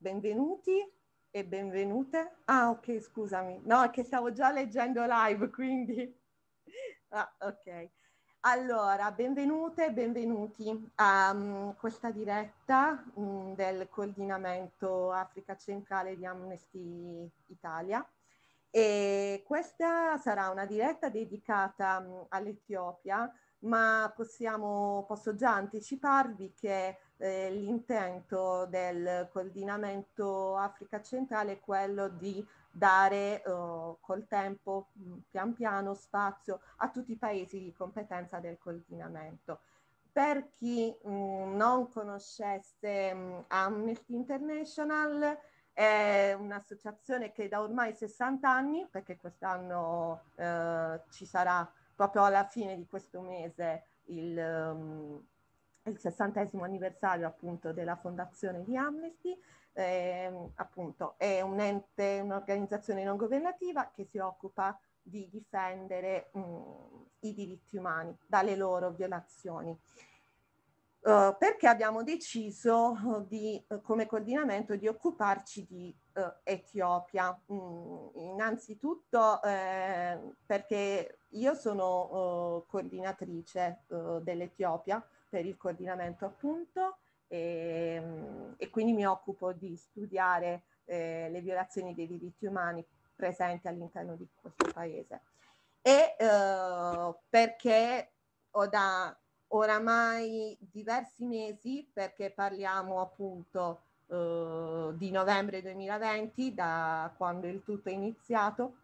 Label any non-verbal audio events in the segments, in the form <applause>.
benvenuti e benvenute. Ah, ok, scusami. No, è che stavo già leggendo live, quindi... <laughs> Ah, ok. Allora, benvenute e benvenuti a um, questa diretta um, del coordinamento Africa Centrale di Amnesty Italia. E questa sarà una diretta dedicata um, all'Etiopia, ma possiamo, posso già anticiparvi che eh, l'intento del coordinamento Africa Centrale è quello di dare eh, col tempo mm, pian piano spazio a tutti i paesi di competenza del coordinamento. Per chi mh, mm, non conoscesse mh, mm, Amnesty International, è un'associazione che da ormai 60 anni, perché quest'anno eh, ci sarà proprio alla fine di questo mese il, um, il 60 anniversario appunto della fondazione di Amnesty, eh, appunto è un ente, un'organizzazione non governativa che si occupa di difendere mh, i diritti umani dalle loro violazioni. Uh, perché abbiamo deciso eh, di, uh, come coordinamento di occuparci di uh, Etiopia. Mm, innanzitutto eh, perché io sono coordinatrice dell'Etiopia, per il coordinamento appunto e, ehm, e quindi mi occupo di studiare eh, le violazioni dei diritti umani presenti all'interno di questo paese. E eh, perché ho da oramai diversi mesi, perché parliamo appunto eh, di novembre 2020, da quando il tutto è iniziato,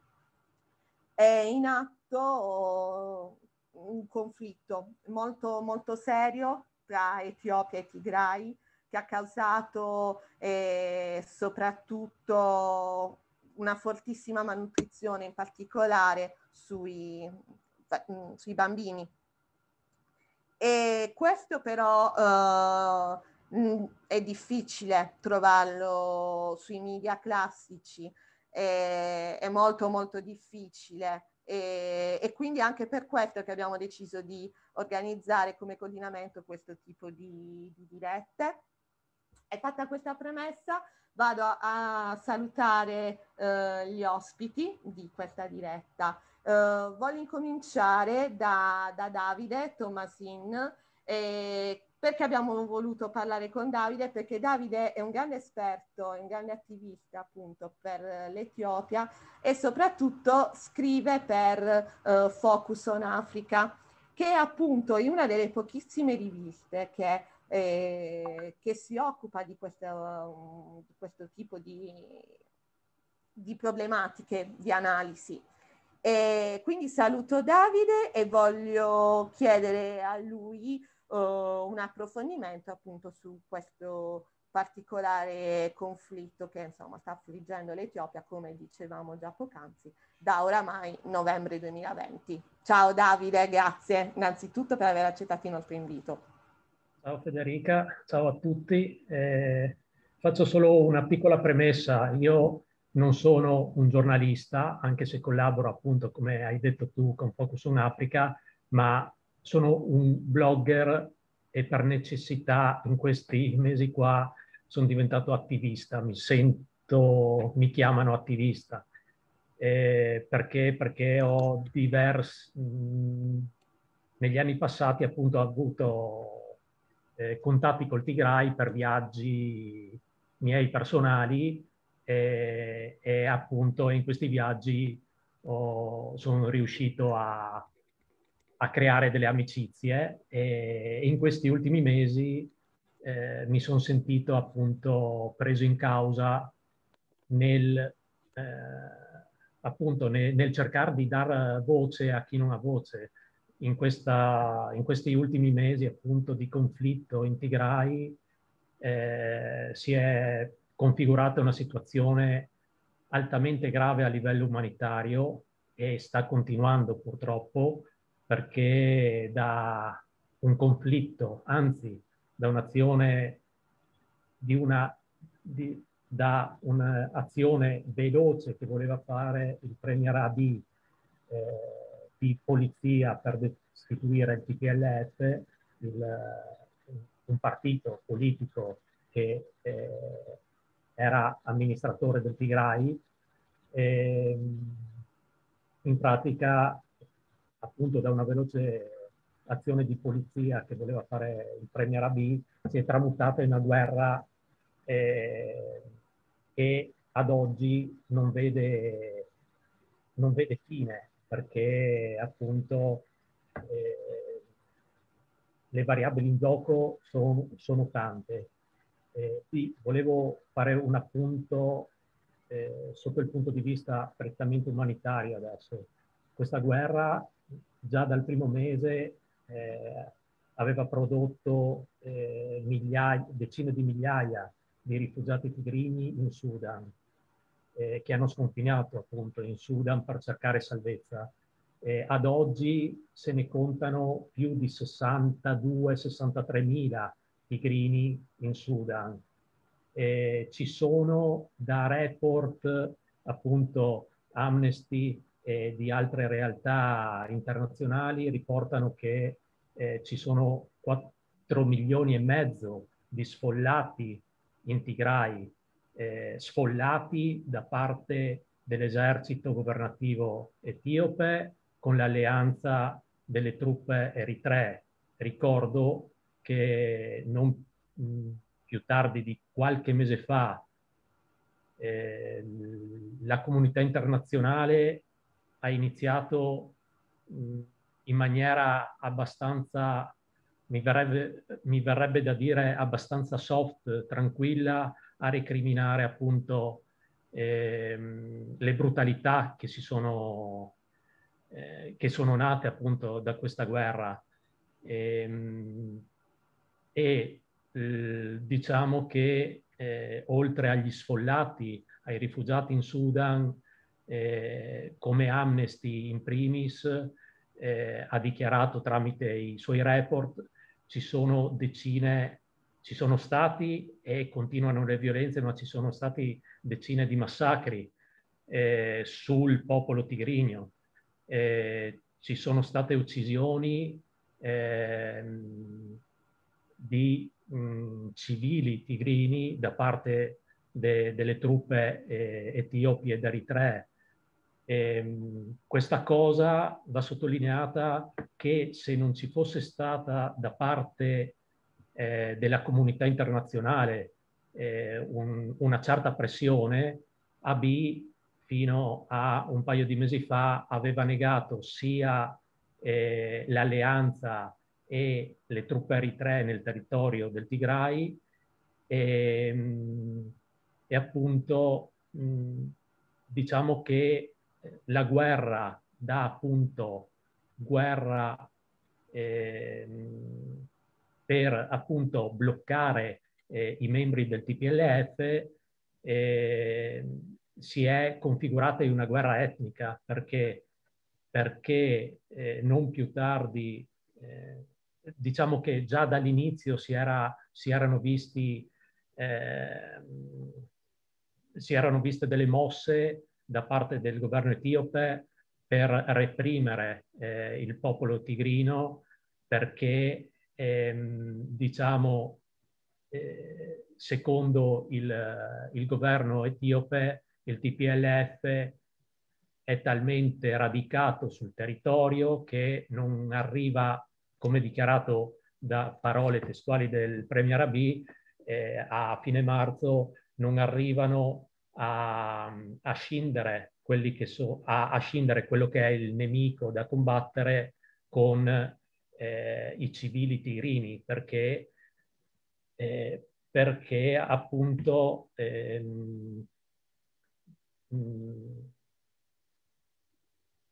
è in atto un conflitto molto, molto serio tra Etiopia e Tigrai che ha causato eh, soprattutto una fortissima malnutrizione in particolare sui, mm, sui bambini. E questo però eh, mm, è difficile trovarlo sui media classici, eh, è molto molto difficile e, e, quindi anche per questo che abbiamo deciso di organizzare come coordinamento questo tipo di, di dirette. E fatta questa premessa vado a, a salutare eh, gli ospiti di questa diretta. Eh, voglio incominciare da, da Davide Tomasin eh, perché abbiamo voluto parlare con Davide? Perché Davide è un grande esperto, un grande attivista appunto per eh, l'Etiopia e soprattutto scrive per eh, Focus on Africa, che è appunto in una delle pochissime riviste che, eh, che si occupa di questo, mm, di questo tipo di, di problematiche, di analisi. E quindi saluto Davide e voglio chiedere a lui uh, un approfondimento appunto su questo particolare conflitto che insomma sta affliggendo l'Etiopia, come dicevamo già poc'anzi, da oramai novembre 2020. Ciao Davide, grazie innanzitutto per aver accettato il nostro invito. Ciao Federica, ciao a tutti. Eh, faccio solo una piccola premessa. Io non sono un giornalista, anche se collaboro appunto, come hai detto tu, con Focus on Africa, ma sono un blogger e per necessità in questi mesi qua sono diventato attivista, mi sento, mi chiamano attivista. Eh, perché? Perché ho diversi, negli anni passati appunto ho avuto eh, contatti col Tigray per viaggi miei personali e, eh, e appunto in questi viaggi ho, sono riuscito a a creare delle amicizie e in questi ultimi mesi eh, mi sono sentito appunto preso in causa nel, eh, appunto nel, nel, cercare di dar voce a chi non ha voce. In, questa, in questi ultimi mesi appunto di conflitto in Tigray eh, si è configurata una situazione altamente grave a livello umanitario e sta continuando purtroppo perché da un conflitto, anzi da un'azione di una, di, da un'azione veloce che voleva fare il Premier AD eh, di polizia per destituire il TPLF, il, un partito politico che eh, era amministratore del Tigray, e, ehm, in pratica appunto da una veloce azione di polizia che voleva fare il Premier AB si è tramutata in una guerra eh, che ad oggi non vede, non vede fine perché appunto eh, le variabili in gioco sono, sono tante. Eh, sì, volevo fare un appunto eh, sotto il punto di vista prettamente umanitario adesso. Questa guerra già dal primo mese eh, aveva prodotto eh, migliaia, decine di migliaia di rifugiati tigrini in Sudan, eh, che hanno sconfinato appunto in Sudan per cercare salvezza. ad oggi se ne contano più di 62-63 mila tigrini in Sudan. ci sono da report appunto Amnesty e di altre realtà internazionali riportano che eh, ci sono 4 milioni e mezzo di sfollati in Tigray, eh, sfollati da parte dell'esercito governativo etiope con l'alleanza delle truppe eritree. Ricordo che non mm, più tardi di qualche mese fa eh, la comunità internazionale ha iniziato mm, in maniera abbastanza, mi verrebbe, mi verrebbe, da dire, abbastanza soft, tranquilla, a recriminare appunto ehm, le brutalità che si sono, eh, che sono nate appunto da questa guerra. Ehm, e, e eh, diciamo che eh, oltre agli sfollati, ai rifugiati in Sudan, eh, come Amnesty in primis eh, ha dichiarato tramite i suoi report, ci sono decine, ci sono stati e continuano le violenze, ma ci sono stati decine di massacri eh, sul popolo tigrinio. Eh, ci sono state uccisioni ehm, di mh, civili tigrini da parte de, delle truppe eh, etiopi ed eritree. Ehm, questa cosa va sottolineata che se non ci fosse stata da parte eh, della comunità internazionale eh, un, una certa pressione, AB fino a un paio di mesi fa aveva negato sia eh, l'alleanza e le truppe eritree nel territorio del Tigray e, ehm, e appunto diciamo che la guerra da appunto guerra eh, per appunto bloccare eh, i membri del TPLF eh, si è configurata in una guerra etnica perché, perché eh, non più tardi, eh, diciamo che già dall'inizio si, era, si erano visti ehm, si erano viste delle mosse da parte del governo etiope per reprimere eh, il popolo tigrino perché, ehm, diciamo, eh, secondo il, il, governo etiope, il TPLF è talmente radicato sul territorio che non arriva, come dichiarato da parole testuali del Premier Abiy, eh, a fine marzo non arrivano a, a, scindere so, a, a, scindere quello che è il nemico da combattere con eh, i civili tirini, perché, eh, perché appunto ehm, mm,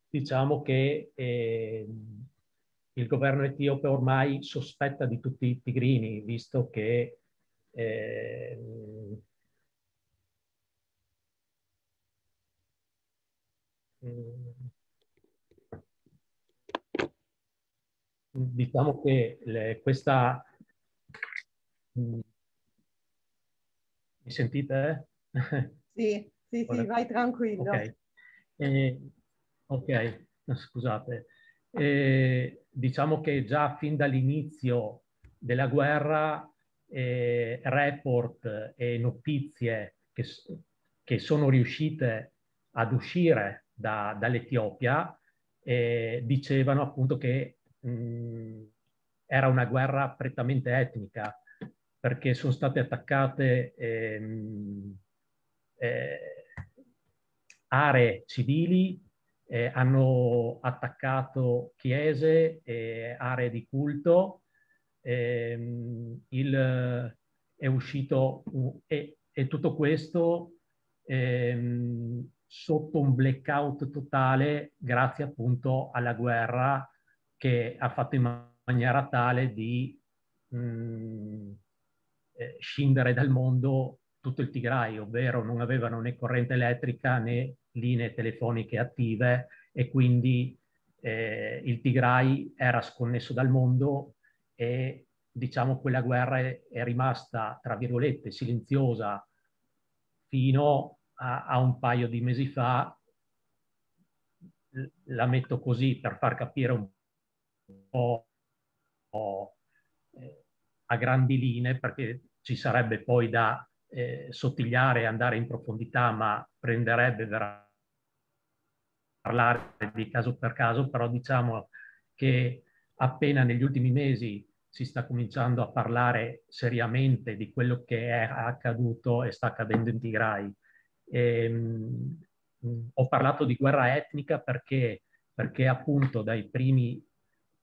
diciamo che eh, il governo etiope ormai sospetta di tutti i tigrini, visto che eh, Mm. diciamo che le, questa... Mm, mi sentite? Sì, sì, sì, vai tranquillo. Ok, eh, okay. scusate. Eh, diciamo che già fin dall'inizio della guerra eh, report e notizie che, che sono riuscite ad uscire da, dall'Etiopia, eh, dicevano appunto che mh, era una guerra prettamente etnica, perché sono state attaccate ehm, eh, aree civili, eh, hanno attaccato chiese, e aree di culto, ehm, il, è uscito e, e tutto questo ehm, sotto un blackout totale grazie appunto alla guerra che ha fatto in maniera tale di mh, mm, eh, scindere dal mondo tutto il Tigray, ovvero non avevano né corrente elettrica né linee telefoniche attive e quindi eh, il Tigray era sconnesso dal mondo e diciamo quella guerra è, è rimasta, tra virgolette, silenziosa fino a, a un paio di mesi fa, la metto così per far capire un po' eh, a grandi linee, perché ci sarebbe poi da eh, sottigliare e andare in profondità, ma prenderebbe veramente parlare di caso per caso, però diciamo che appena negli ultimi mesi si sta cominciando a parlare seriamente di quello che è accaduto e sta accadendo in Tigray Ehm, ho parlato di guerra etnica perché, perché appunto dai primi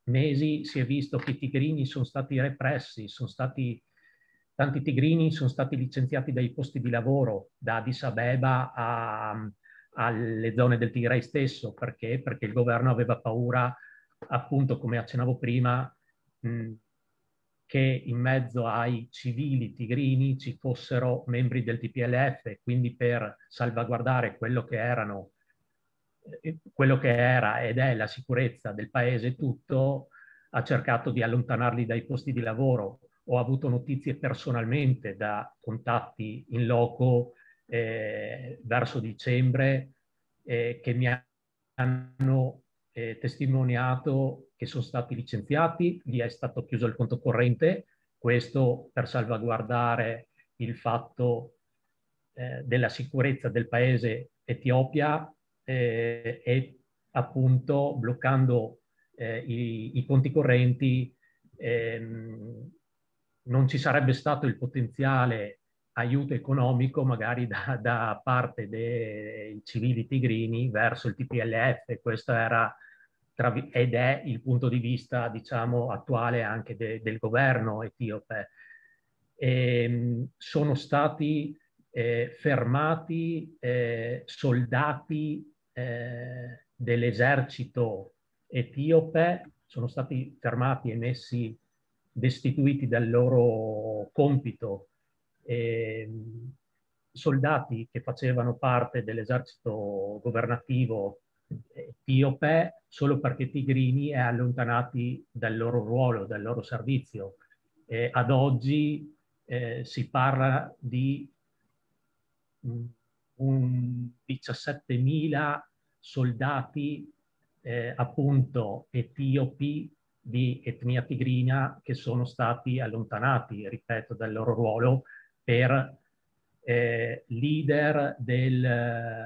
mesi si è visto che i tigrini sono stati repressi, sono stati, tanti tigrini sono stati licenziati dai posti di lavoro, da Addis Abeba a, alle zone del Tigray stesso, perché? perché il governo aveva paura, appunto come accennavo prima, mh, che in mezzo ai civili tigrini ci fossero membri del TPLF, quindi per salvaguardare quello che erano eh, quello che era ed è la sicurezza del paese tutto, ha cercato di allontanarli dai posti di lavoro. Ho avuto notizie personalmente da contatti in loco eh, verso dicembre eh, che mi hanno eh, testimoniato che sono stati licenziati, gli è stato chiuso il conto corrente, questo per salvaguardare il fatto eh, della sicurezza del paese Etiopia eh, e appunto bloccando eh, i, i, conti correnti ehm, non ci sarebbe stato il potenziale aiuto economico magari da, da parte dei civili tigrini verso il TPLF, questo era ed è il punto di vista, diciamo, attuale anche de, del governo etiope. E, ehm, sono stati eh, fermati eh, soldati eh, dell'esercito etiope, sono stati fermati e messi, destituiti dal loro compito. Ehm, soldati che facevano parte dell'esercito governativo etiope solo perché tigrini è allontanati dal loro ruolo, dal loro servizio. Eh, ad oggi eh, si parla di 17.000 mm, soldati eh, appunto etiopi di etnia tigrina che sono stati allontanati, ripeto, dal loro ruolo per eh, leader del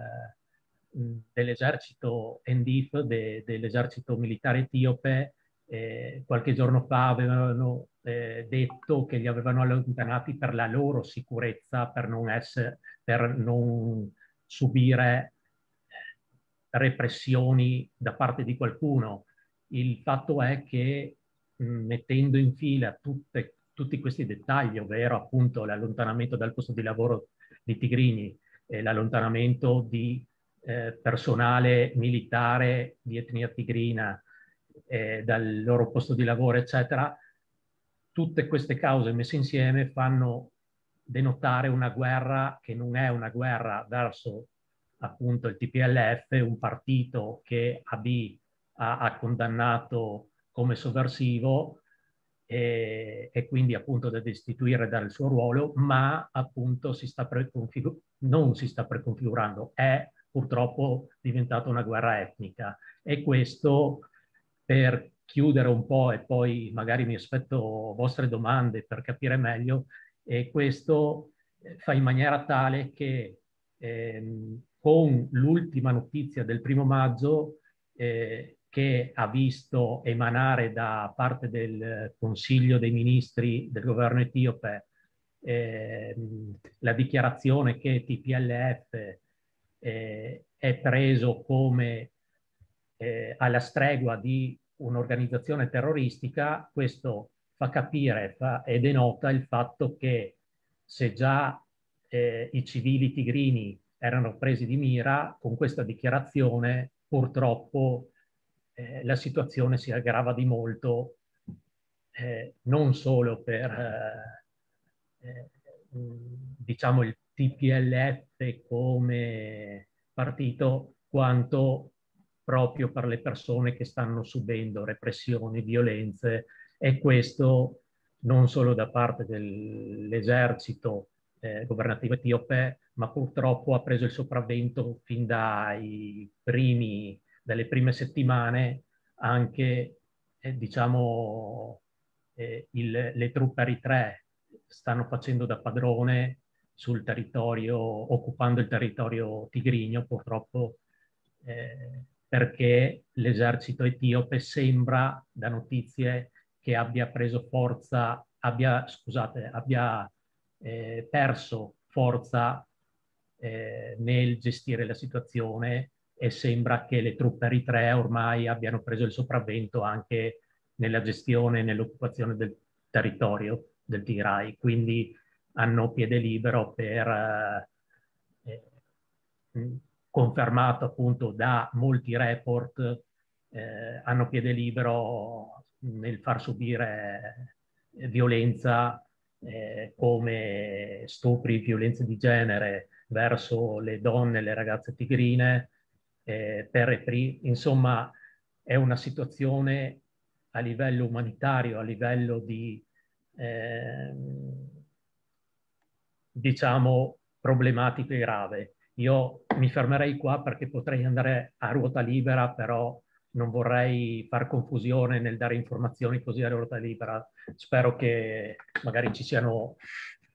dell'esercito Endif, de, dell'esercito militare etiope, eh, qualche giorno fa avevano eh, detto che li avevano allontanati per la loro sicurezza, per non, essere, per non subire eh, repressioni da parte di qualcuno. Il fatto è che mettendo in fila tutte, tutti questi dettagli, ovvero appunto l'allontanamento dal posto di lavoro di Tigrini, eh, l'allontanamento di eh, personale militare di etnia tigrina eh, dal loro posto di lavoro, eccetera, tutte queste cause messe insieme fanno denotare una guerra che non è una guerra verso appunto il TPLF, un partito che AB ha, ha condannato come sovversivo e, e, quindi appunto da destituire dal suo ruolo, ma appunto si sta non si sta preconfigurando, è purtroppo diventata una guerra etnica. E questo per chiudere un po' e poi magari mi aspetto vostre domande per capire meglio, e questo eh, fa in maniera tale che ehm, con l'ultima notizia del primo maggio eh, che ha visto emanare da parte del Consiglio dei Ministri del governo etiope ehm, la dichiarazione che TPLF eh, è preso come eh, alla stregua di un'organizzazione terroristica, questo fa capire fa, e denota il fatto che se già eh, i civili tigrini erano presi di mira, con questa dichiarazione purtroppo eh, la situazione si aggrava di molto, eh, non solo per eh, diciamo il TPLF come partito quanto proprio per le persone che stanno subendo repressioni, violenze e questo non solo da parte dell'esercito eh, governativo etiope, ma purtroppo ha preso il sopravvento fin primi, dalle prime settimane anche eh, diciamo, eh, il, le truppe eritree stanno facendo da padrone sul territorio, occupando il territorio tigrino, purtroppo eh, perché l'esercito etiope sembra, da notizie, che abbia preso forza, abbia, scusate, abbia eh, perso forza eh, nel gestire la situazione e sembra che le truppe eritree ormai abbiano preso il sopravvento anche nella gestione e nell'occupazione del territorio del Tigray. Quindi hanno piede libero per, eh, eh confermato appunto da molti report, eh, hanno piede libero nel far subire eh, violenza eh, come stupri, violenze di genere verso le donne, le ragazze tigrine, eh, per insomma è una situazione a livello umanitario, a livello di, eh, diciamo, problematiche grave. Io mi fermerei qua perché potrei andare a ruota libera, però non vorrei far confusione nel dare informazioni così a ruota libera. Spero che magari ci siano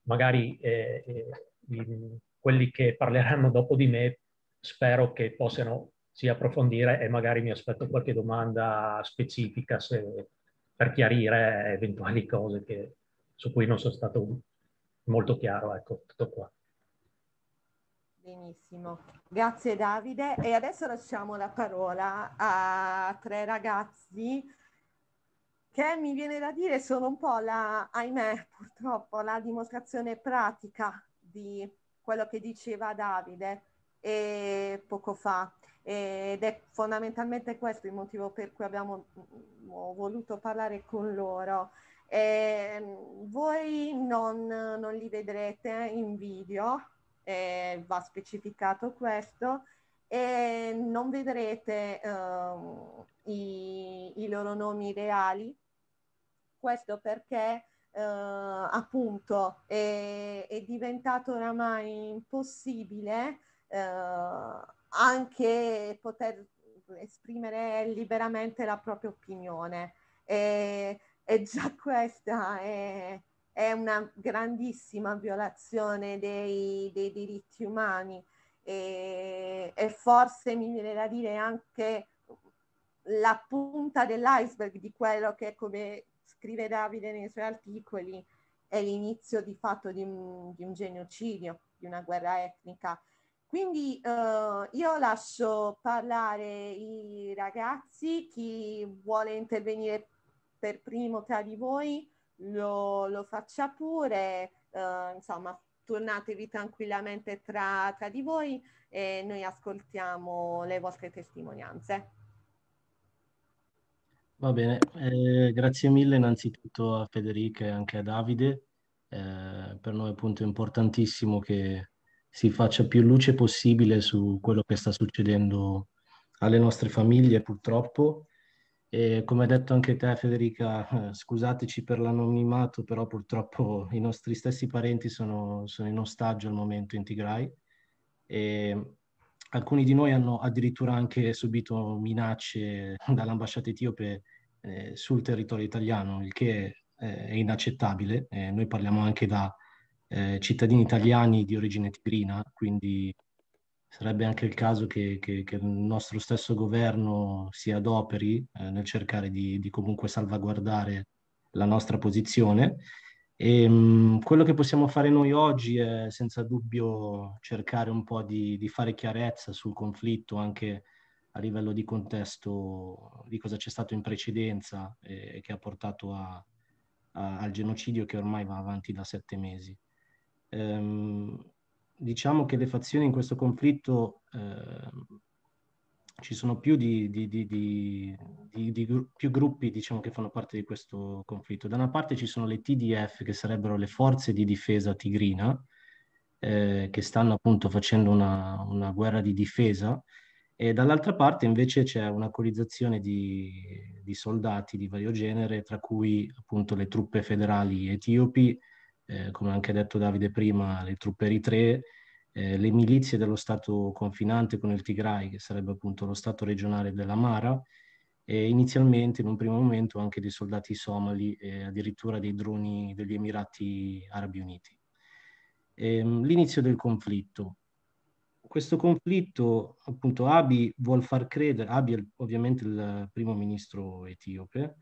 magari eh, eh, quelli che parleranno dopo di me, spero che possano si approfondire e magari mi aspetto qualche domanda specifica se, per chiarire eventuali cose che, su cui non sono stato molto chiaro, ecco, tutto qua. Benissimo, grazie Davide. E adesso lasciamo la parola a tre ragazzi che mi viene da dire sono un po' la, ahimè, purtroppo, la dimostrazione pratica di quello che diceva Davide e eh, poco fa. Ed è fondamentalmente questo il motivo per cui abbiamo mm, mm, voluto parlare con loro. Eh, voi non, non, li vedrete in video, eh, va specificato questo, e non vedrete eh, i, i, loro nomi reali, questo perché eh, appunto è, è, diventato oramai impossibile eh, anche poter esprimere liberamente la propria opinione. E, e già <laughs> questa è, è una grandissima violazione dei, dei diritti umani e, e, forse mi viene da dire anche la punta dell'iceberg di quello che, come scrive Davide nei suoi articoli, è l'inizio di fatto di un, di un genocidio, di una guerra etnica. Quindi eh, io lascio parlare i ragazzi, chi vuole intervenire per primo tra di voi lo, lo faccia pure, eh, insomma tornatevi tranquillamente tra, tra di voi e noi ascoltiamo le vostre testimonianze. Va bene, eh, grazie mille innanzitutto a Federica e anche a Davide. Eh, per noi appunto è importantissimo che si faccia più luce possibile su quello che sta succedendo alle nostre famiglie purtroppo e come hai detto anche te Federica, <laughs> scusateci per l'anonimato, però purtroppo i nostri stessi parenti sono, sono in ostaggio al momento in Tigray e alcuni di noi hanno addirittura anche subito minacce dall'ambasciata etiope eh, sul territorio italiano, il che eh, è inaccettabile. Eh, noi parliamo anche da eh, cittadini italiani di origine tigrina, quindi sarebbe anche il caso che, che, che, il nostro stesso governo si adoperi eh, nel cercare di, di, comunque salvaguardare la nostra posizione. E, ehm, mh, quello che possiamo fare noi oggi è senza dubbio cercare un po' di, di fare chiarezza sul conflitto anche a livello di contesto di cosa c'è stato in precedenza eh, e eh, che ha portato a, a, al genocidio che ormai va avanti da sette mesi. Ehm, diciamo che le fazioni in questo conflitto eh, ci sono più, di, di, di, di, più gruppi diciamo, che fanno parte di questo conflitto. Da una parte ci sono le TDF, che sarebbero le forze di difesa tigrina, eh, che stanno appunto facendo una, una, guerra di difesa, e dall'altra parte invece c'è una colizzazione di, soldati di vario genere, tra cui appunto le truppe federali etiopi eh, come anche detto Davide prima, le truppe eritree, eh, le milizie dello Stato confinante con il Tigray, che sarebbe appunto lo Stato regionale della Mara, e inizialmente in un primo momento anche dei soldati somali e addirittura dei droni degli Emirati Arabi Uniti. E, ehm, l'inizio del conflitto. Questo conflitto, appunto, Abi vuole far credere, Abi è ovviamente il primo ministro etiope,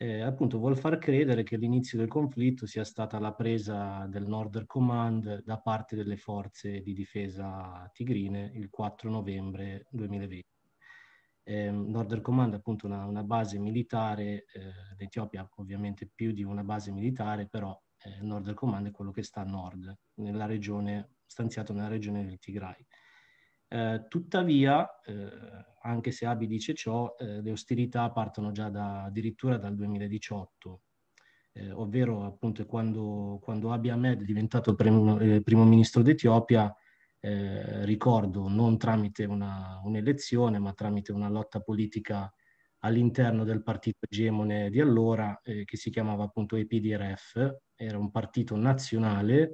eh, appunto vuol far credere che l'inizio del conflitto sia stata la presa del Northern Command da parte delle forze di difesa tigrine il 4 novembre 2020. Eh, Northern Command è appunto una, una base militare, eh, l'Etiopia ovviamente più di una base militare, però eh, Northern Command è quello che sta a nord, nella regione, stanziato nella regione del Tigray. Eh, tuttavia, eh, anche se Abi dice ciò, eh, le ostilità partono già da, addirittura dal 2018, eh, ovvero appunto quando, quando Abi Ahmed è diventato primo, eh, primo ministro d'Etiopia, eh, ricordo non tramite una, un'elezione, ma tramite una lotta politica all'interno del partito egemone di allora, che si chiamava appunto EPDRF, era un partito nazionale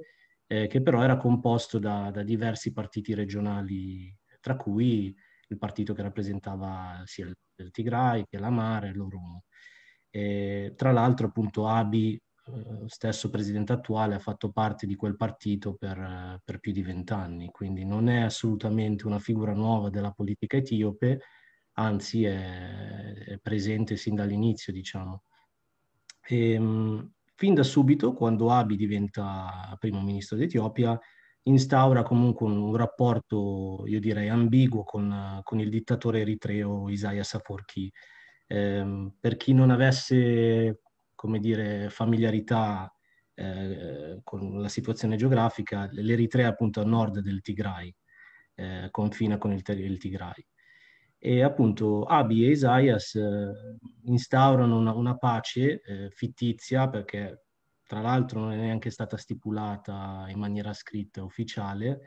eh, che però era composto da, da, diversi partiti regionali, tra cui il partito che rappresentava sia il, il Tigray che l'Amare e l'Oromo. E, tra l'altro appunto Abi, eh, stesso presidente attuale, ha fatto parte di quel partito per, per più di vent'anni, quindi non è assolutamente una figura nuova della politica etiope, anzi è, è presente sin dall'inizio, diciamo. E, ehm, fin da subito, quando Abi diventa primo ministro d'Etiopia, instaura comunque un, rapporto, io direi, ambiguo con, con il dittatore eritreo Isaias Saforchi. Eh, per chi non avesse, come dire, familiarità eh, con la situazione geografica, l'Eritrea è appunto a nord del Tigray, eh, confina con il, il Tigray e appunto Abi e Isaias eh, instaurano una, una pace eh, fittizia perché tra l'altro non è neanche stata stipulata in maniera scritta ufficiale,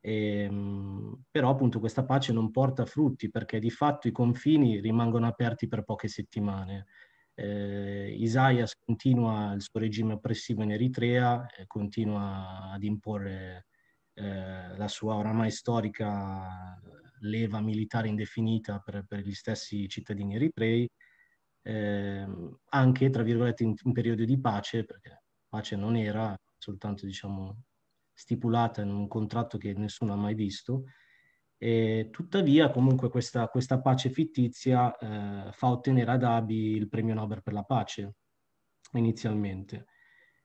e, ehm, però appunto questa pace non porta frutti perché di fatto i confini rimangono aperti per poche settimane. Eh, Isaias continua il suo regime oppressivo in Eritrea, eh, continua ad imporre eh, la sua oramai storica leva militare indefinita per, per gli stessi cittadini eritrei, ehm, anche tra virgolette in, in, periodo di pace, perché pace non era soltanto diciamo, stipulata in un contratto che nessuno ha mai visto. E, tuttavia, comunque, questa, questa pace fittizia eh, fa ottenere ad Abi il premio Nobel per la pace inizialmente.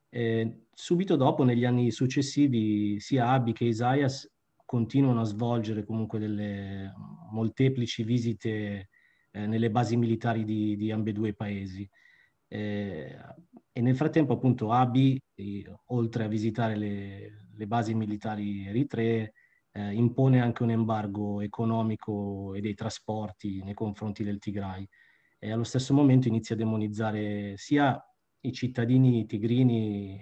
E subito dopo, negli anni successivi, sia Abi che Isaias continuano a svolgere comunque delle molteplici visite eh, nelle basi militari di, di ambedue i paesi. Eh, e nel frattempo appunto Abi, eh, oltre a visitare le, le basi militari eritree, eh, impone anche un embargo economico e dei trasporti nei confronti del Tigray e allo stesso momento inizia a demonizzare sia i cittadini tigrini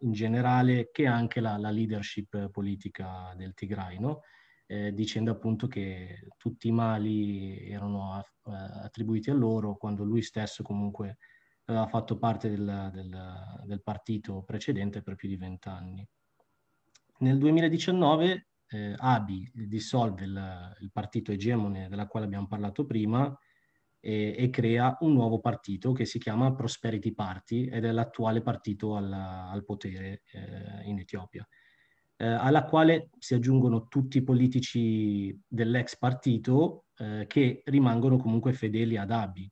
in generale che anche la, la leadership politica del Tigray, no? eh, dicendo appunto che tutti i mali erano a, a, eh, attribuiti a loro quando lui stesso comunque aveva fatto parte del, del, del partito precedente per più di vent'anni. Nel 2019 eh, Abi dissolve il, il partito egemone della quale abbiamo parlato prima, e, e, crea un nuovo partito che si chiama Prosperity Party ed è l'attuale partito al, al potere eh, in Etiopia, eh, alla quale si aggiungono tutti i politici dell'ex partito eh, che rimangono comunque fedeli ad Abiy.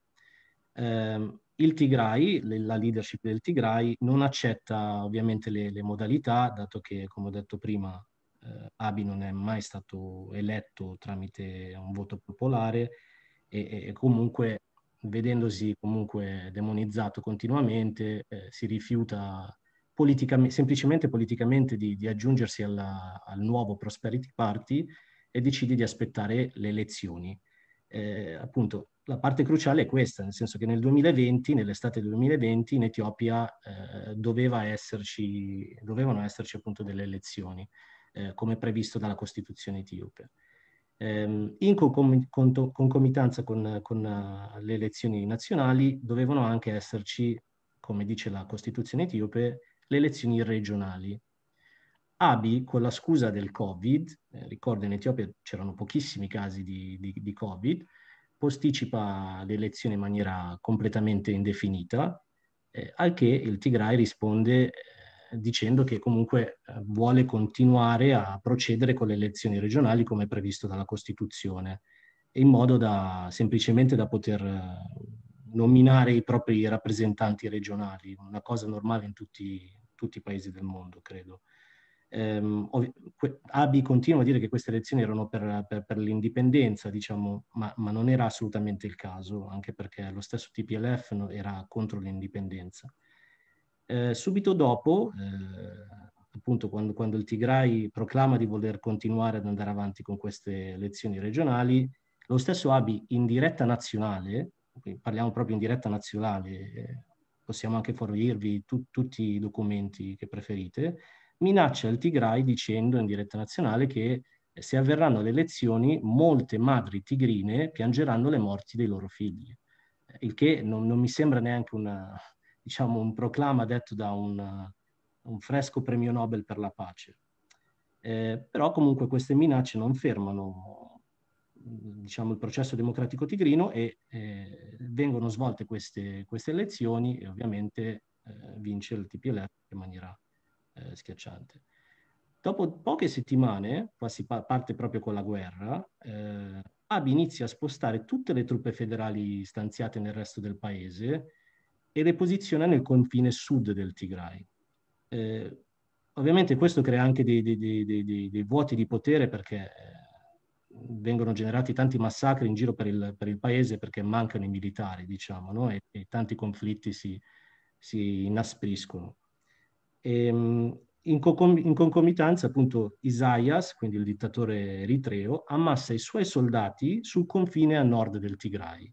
Ehm, il Tigray, la leadership del Tigray, non accetta ovviamente le, le modalità, dato che, come ho detto prima, eh, Abiy non è mai stato eletto tramite un voto popolare, e, e comunque vedendosi comunque demonizzato continuamente eh, si rifiuta politicamente, semplicemente politicamente di, di aggiungersi alla, al nuovo Prosperity Party e decide di aspettare le elezioni. Eh, appunto, la parte cruciale è questa, nel senso che nel 2020, nell'estate 2020, in Etiopia eh, doveva esserci, dovevano esserci appunto delle elezioni, eh, come previsto dalla Costituzione etiope ehm, in concomitanza con, con eh, le elezioni nazionali dovevano anche esserci, come dice la Costituzione etiope, le elezioni regionali. Abi, con la scusa del Covid, eh, ricordo in Etiopia c'erano pochissimi casi di, di, di Covid, posticipa le elezioni in maniera completamente indefinita, eh, al che il Tigray risponde dicendo che comunque eh, vuole continuare a procedere con le elezioni regionali come previsto dalla Costituzione, in modo da semplicemente da poter eh, nominare i propri rappresentanti regionali, una cosa normale in tutti, tutti i paesi del mondo, credo. Ehm, Abi continua a dire che queste elezioni erano per, per, per l'indipendenza, diciamo, ma, ma, non era assolutamente il caso, anche perché lo stesso TPLF era contro l'indipendenza. Eh, subito dopo, mm. eh, appunto quando, quando, il Tigray proclama di voler continuare ad andare avanti con queste elezioni regionali, lo stesso Abi in diretta nazionale, parliamo proprio in diretta nazionale, eh, possiamo anche fornirvi tu, tutti i documenti che preferite, minaccia il Tigray dicendo in diretta nazionale che se avverranno le elezioni molte madri tigrine piangeranno le morti dei loro figli, il che non, non mi sembra neanche una, diciamo, un proclama detto da un, un, fresco premio Nobel per la pace. Eh, però comunque queste minacce non fermano diciamo, il processo democratico tigrino e eh, vengono svolte queste, queste, elezioni e ovviamente eh, vince il TPLF in maniera eh, schiacciante. Dopo poche settimane, qua si parte proprio con la guerra, eh, Abi inizia a spostare tutte le truppe federali stanziate nel resto del paese e le posiziona nel confine sud del Tigray. Eh, ovviamente questo crea anche dei, dei, dei, dei vuoti di potere perché eh, vengono generati tanti massacri in giro per il, per il paese perché mancano i militari, diciamo, no? e, e, tanti conflitti si, si inaspriscono. E, ehm, in, concom- in, concomitanza, appunto, Isaias, quindi il dittatore eritreo, ammassa i suoi soldati sul confine a nord del Tigray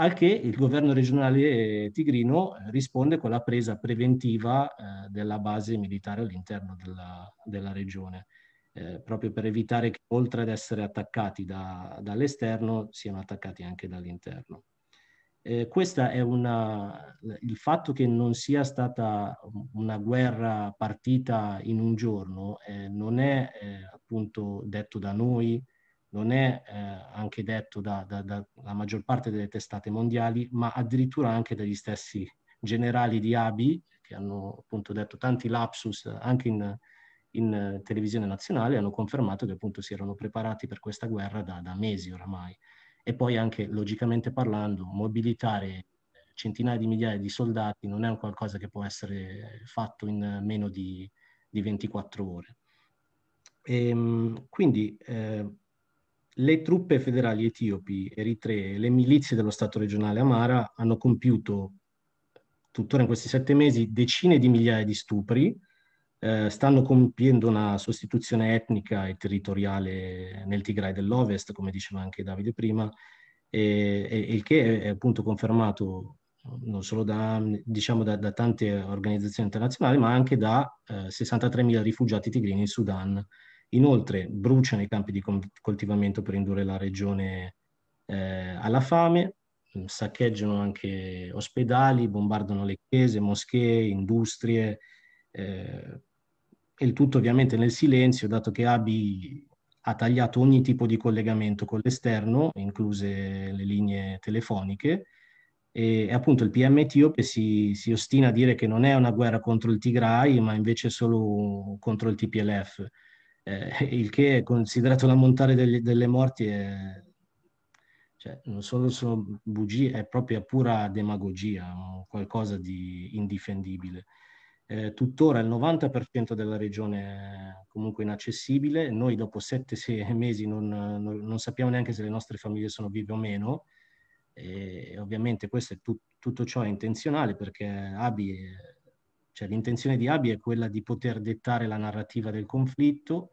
al che il governo regionale eh, tigrino eh, risponde con la presa preventiva eh, della base militare all'interno della, della regione, eh, proprio per evitare che oltre ad essere attaccati da, dall'esterno siano attaccati anche dall'interno. Eh, questa è una, il fatto che non sia stata una guerra partita in un giorno eh, non è appunto detto da noi non è eh, anche detto dalla da, da maggior parte delle testate mondiali, ma addirittura anche dagli stessi generali di ABI, che hanno appunto detto tanti lapsus anche in, in televisione nazionale, hanno confermato che appunto si erano preparati per questa guerra da, da mesi oramai. E poi anche logicamente parlando, mobilitare centinaia di migliaia di soldati non è un qualcosa che può essere fatto in meno di, di 24 ore. E, ehm, quindi eh, le truppe federali etiopi, eritree le milizie dello Stato regionale Amara hanno compiuto, tuttora in questi sette mesi, decine di migliaia di stupri, eh, stanno compiendo una sostituzione etnica e territoriale nel Tigray dell'Ovest, come diceva anche Davide prima, e, il che è, è appunto confermato non solo da, diciamo, da, da, tante organizzazioni internazionali, ma anche da eh, 63.000 rifugiati tigrini in Sudan Inoltre bruciano i campi di coltivamento per indurre la regione eh, alla fame, mm, saccheggiano anche ospedali, bombardano le chiese, moschee, industrie, eh, e il tutto ovviamente nel silenzio, dato che Abi ha tagliato ogni tipo di collegamento con l'esterno, incluse le linee telefoniche, e, e appunto il PM etiope si, si, ostina a dire che non è una guerra contro il Tigray, ma invece solo contro il TPLF eh, il che considerato l'ammontare degli, delle morti è, cioè, non solo sono bugie, è proprio pura demagogia, qualcosa di indifendibile. Eh, tuttora il 90% della regione è comunque inaccessibile, noi dopo 7-6 mesi non, non, non, sappiamo neanche se le nostre famiglie sono vive o meno, e ovviamente questo è tut, tutto ciò è intenzionale perché Abi eh, cioè l'intenzione di Abi è quella di poter dettare la narrativa del conflitto,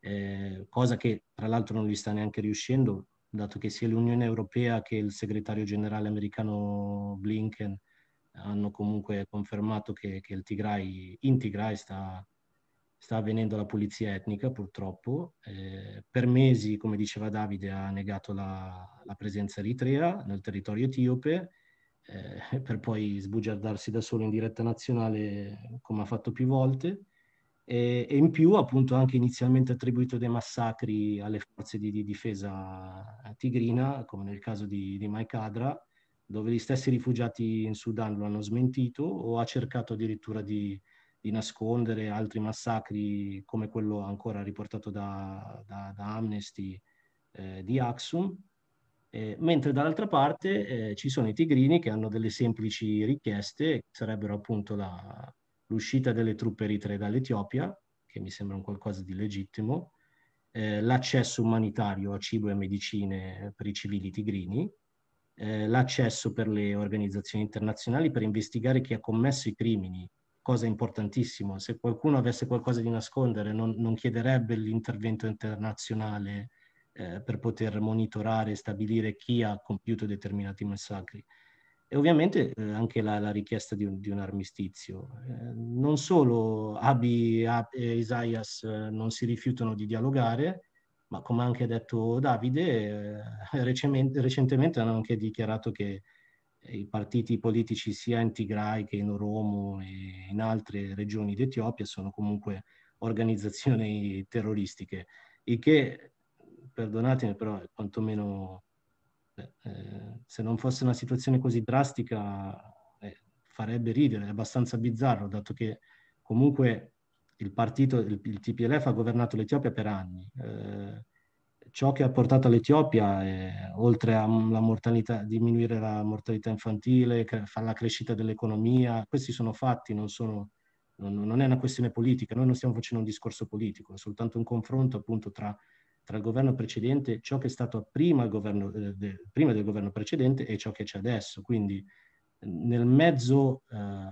eh, cosa che tra l'altro non gli sta neanche riuscendo, dato che sia l'Unione Europea che il segretario generale americano Blinken hanno comunque confermato che, che Tigray, in Tigray sta, sta, avvenendo la pulizia etnica purtroppo. Eh, per mesi, come diceva Davide, ha negato la, la presenza eritrea nel territorio etiope eh, <laughs> per poi sbugiardarsi da solo in diretta nazionale come ha fatto più volte e, e in più appunto anche inizialmente attribuito dei massacri alle forze di, di difesa tigrina come nel caso di, di Maikadra dove gli stessi rifugiati in Sudan lo hanno smentito o ha cercato addirittura di, di nascondere altri massacri come quello ancora riportato da, da, da Amnesty eh, di Aksum eh, mentre dall'altra parte eh, ci sono i tigrini che hanno delle semplici richieste, che sarebbero appunto la, l'uscita delle truppe eritree dall'Etiopia, che mi sembra un qualcosa di legittimo, eh, l'accesso umanitario a cibo e medicine per i civili tigrini, eh, l'accesso per le organizzazioni internazionali per investigare chi ha commesso i crimini, cosa importantissima. Se qualcuno avesse qualcosa di nascondere non, non chiederebbe l'intervento internazionale eh, per poter monitorare e stabilire chi ha compiuto determinati massacri. E ovviamente eh, anche la, la, richiesta di un, di un armistizio. Eh, non solo Abi e eh, Isaias eh, non si rifiutano di dialogare, ma come anche detto Davide, <laughs> recentemente, recentemente, hanno anche dichiarato che i partiti politici sia in Tigray che in Oromo e in altre regioni d'Etiopia sono comunque organizzazioni terroristiche, il che perdonatemi, però è quantomeno, beh, eh, se non fosse una situazione così drastica, eh, farebbe ridere, è abbastanza bizzarro, dato che comunque il partito, il, il TPLF ha governato l'Etiopia per anni. Eh, ciò che ha portato all'Etiopia, è, oltre a la diminuire la mortalità infantile, la crescita dell'economia, questi sono fatti, non, sono, non è una questione politica, noi non stiamo facendo un discorso politico, è soltanto un confronto appunto tra tra il governo precedente, ciò che è stato prima, governo, eh, de, prima del governo precedente e ciò che c'è adesso. Quindi eh, nel mezzo, eh,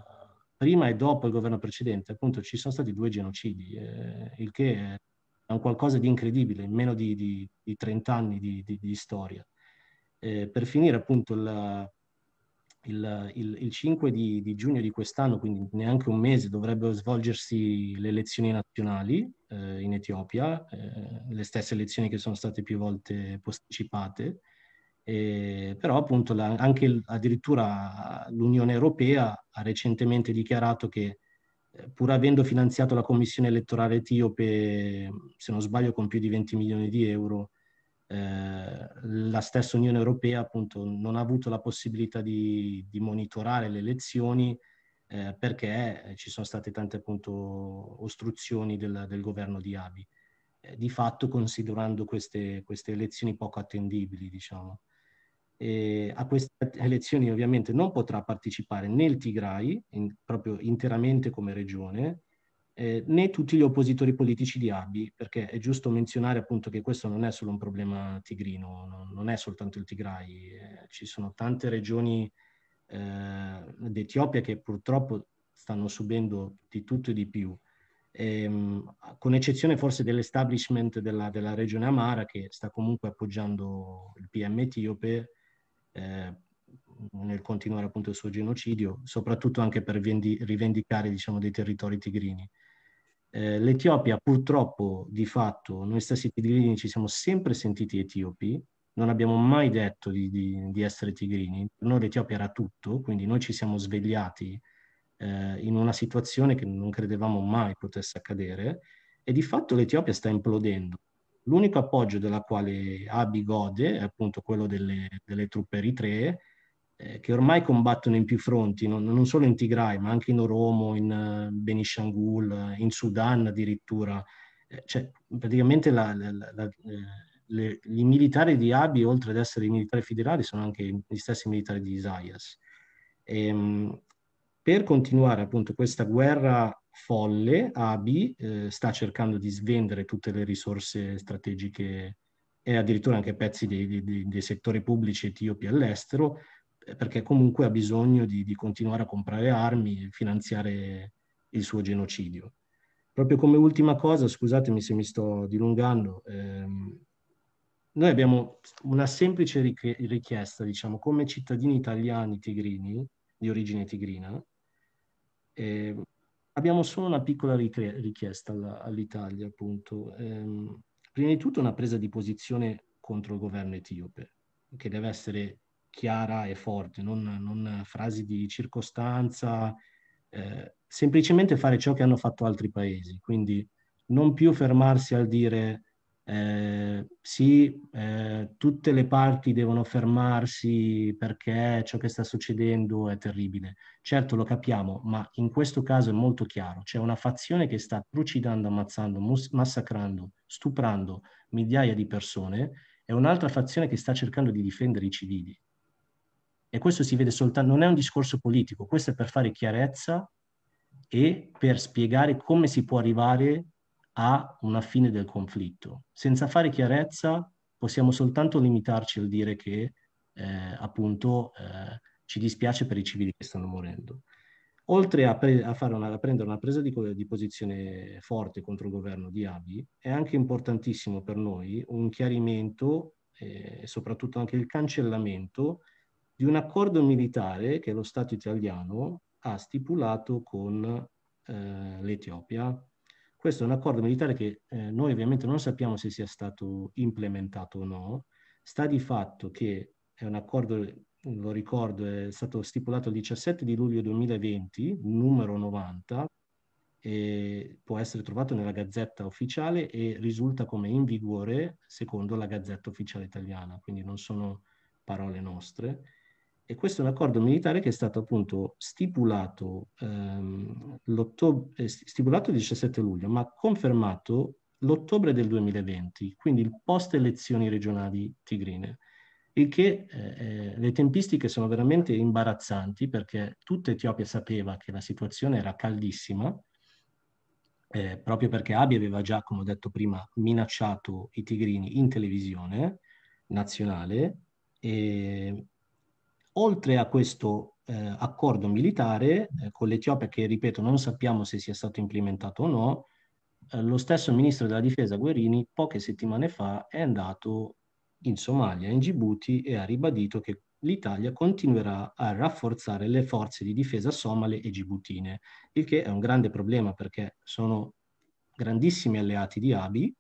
prima e dopo il governo precedente, appunto ci sono stati due genocidi, eh, il che è un qualcosa di incredibile, in meno di, di, di 30 anni di, di storia. Eh, per finire appunto la, il, il, il 5 di, di, giugno di quest'anno, quindi neanche un mese, dovrebbero svolgersi le elezioni nazionali eh, in Etiopia, eh, le stesse elezioni che sono state più volte posticipate. Eh, però appunto la, anche addirittura l'Unione Europea ha recentemente dichiarato che eh, pur avendo finanziato la commissione elettorale etiope, se non sbaglio, con più di 20 milioni di euro, eh, la stessa Unione Europea appunto non ha avuto la possibilità di, di monitorare le elezioni eh, perché eh, ci sono state tante appunto ostruzioni del, del governo di Abi, eh, di fatto considerando queste, queste elezioni poco attendibili, diciamo. E a queste elezioni ovviamente non potrà partecipare né il Tigray, in, proprio interamente come regione, eh, né tutti gli oppositori politici di Abiy, perché è giusto menzionare appunto che questo non è solo un problema tigrino, non, non è soltanto il Tigray, eh, ci sono tante regioni eh, d'Etiopia che purtroppo stanno subendo di tutto e di più, ehm, con eccezione forse dell'establishment della, della, regione Amara che sta comunque appoggiando il PM etiope eh, nel continuare appunto il suo genocidio, soprattutto anche per rivendicare diciamo, dei territori tigrini eh, l'Etiopia purtroppo di fatto, noi stessi tigrini ci siamo sempre sentiti etiopi, non abbiamo mai detto di, di, di essere tigrini, per noi l'Etiopia era tutto, quindi noi ci siamo svegliati eh, in una situazione che non credevamo mai potesse accadere e di fatto l'Etiopia sta implodendo. L'unico appoggio della quale Abi gode è appunto quello delle, delle truppe eritree, eh, che ormai combattono in più fronti, non, non, solo in Tigray, ma anche in Oromo, in eh, Benishangul, eh, in Sudan addirittura. Eh, cioè, praticamente la, la, la, eh, le, i militari di Abi, oltre ad essere i militari federali, sono anche gli stessi militari di Isaias. E, ehm, per continuare appunto questa guerra folle, Abi eh, sta cercando di svendere tutte le risorse strategiche e addirittura anche pezzi dei, dei, dei settori pubblici etiopi all'estero, eh, perché comunque ha bisogno di, di continuare a comprare armi e finanziare il suo genocidio. Proprio come ultima cosa, scusatemi se mi sto dilungando, ehm, noi abbiamo una semplice richiesta, diciamo, come cittadini italiani tigrini, di origine tigrina, eh, abbiamo solo una piccola richiesta all'Italia, appunto. Eh, prima di tutto una presa di posizione contro il governo etiope, che deve essere chiara e forte, non, non frasi di circostanza, eh, semplicemente fare ciò che hanno fatto altri paesi, quindi non più fermarsi al dire eh, sì, eh, tutte le parti devono fermarsi perché ciò che sta succedendo è terribile. Certo lo capiamo, ma in questo caso è molto chiaro. C'è una fazione che sta trucidando, ammazzando, mus- massacrando, stuprando migliaia di persone e un'altra fazione che sta cercando di difendere i civili. E questo si vede soltanto, non è un discorso politico, questo è per fare chiarezza e per spiegare come si può arrivare a una fine del conflitto. Senza fare chiarezza possiamo soltanto limitarci al dire che eh, appunto eh, ci dispiace per i civili che stanno morendo. Oltre a, pre- a, una, a prendere una presa di, di, posizione forte contro il governo di Abi, è anche importantissimo per noi un chiarimento eh, e eh, soprattutto anche il cancellamento di un accordo militare che lo Stato italiano ha stipulato con eh, l'Etiopia. Questo è un accordo militare che eh, noi ovviamente non sappiamo se sia stato implementato o no. Sta di fatto che è un accordo, lo ricordo, è stato stipulato il 17 di luglio 2020, numero 90, e può essere trovato nella gazzetta ufficiale e risulta come in vigore secondo la gazzetta ufficiale italiana, quindi non sono parole nostre e questo è un accordo militare che è stato appunto stipulato, ehm, eh, stipulato il 17 luglio, ma confermato l'ottobre del 2020, quindi il post elezioni regionali tigrine. Il che eh, eh, le tempistiche sono veramente imbarazzanti perché tutta Etiopia sapeva che la situazione era caldissima, eh, proprio perché Abiy aveva già, come ho detto prima, minacciato i tigrini in televisione nazionale e oltre a questo eh, accordo militare eh, con l'Etiopia, che ripeto non sappiamo se sia stato implementato o no, eh, lo stesso ministro della difesa Guerini poche settimane fa è andato in Somalia, in Djibouti, e ha ribadito che l'Italia continuerà a rafforzare le forze di difesa somale e gibutine, il che è un grande problema perché sono grandissimi alleati di Abi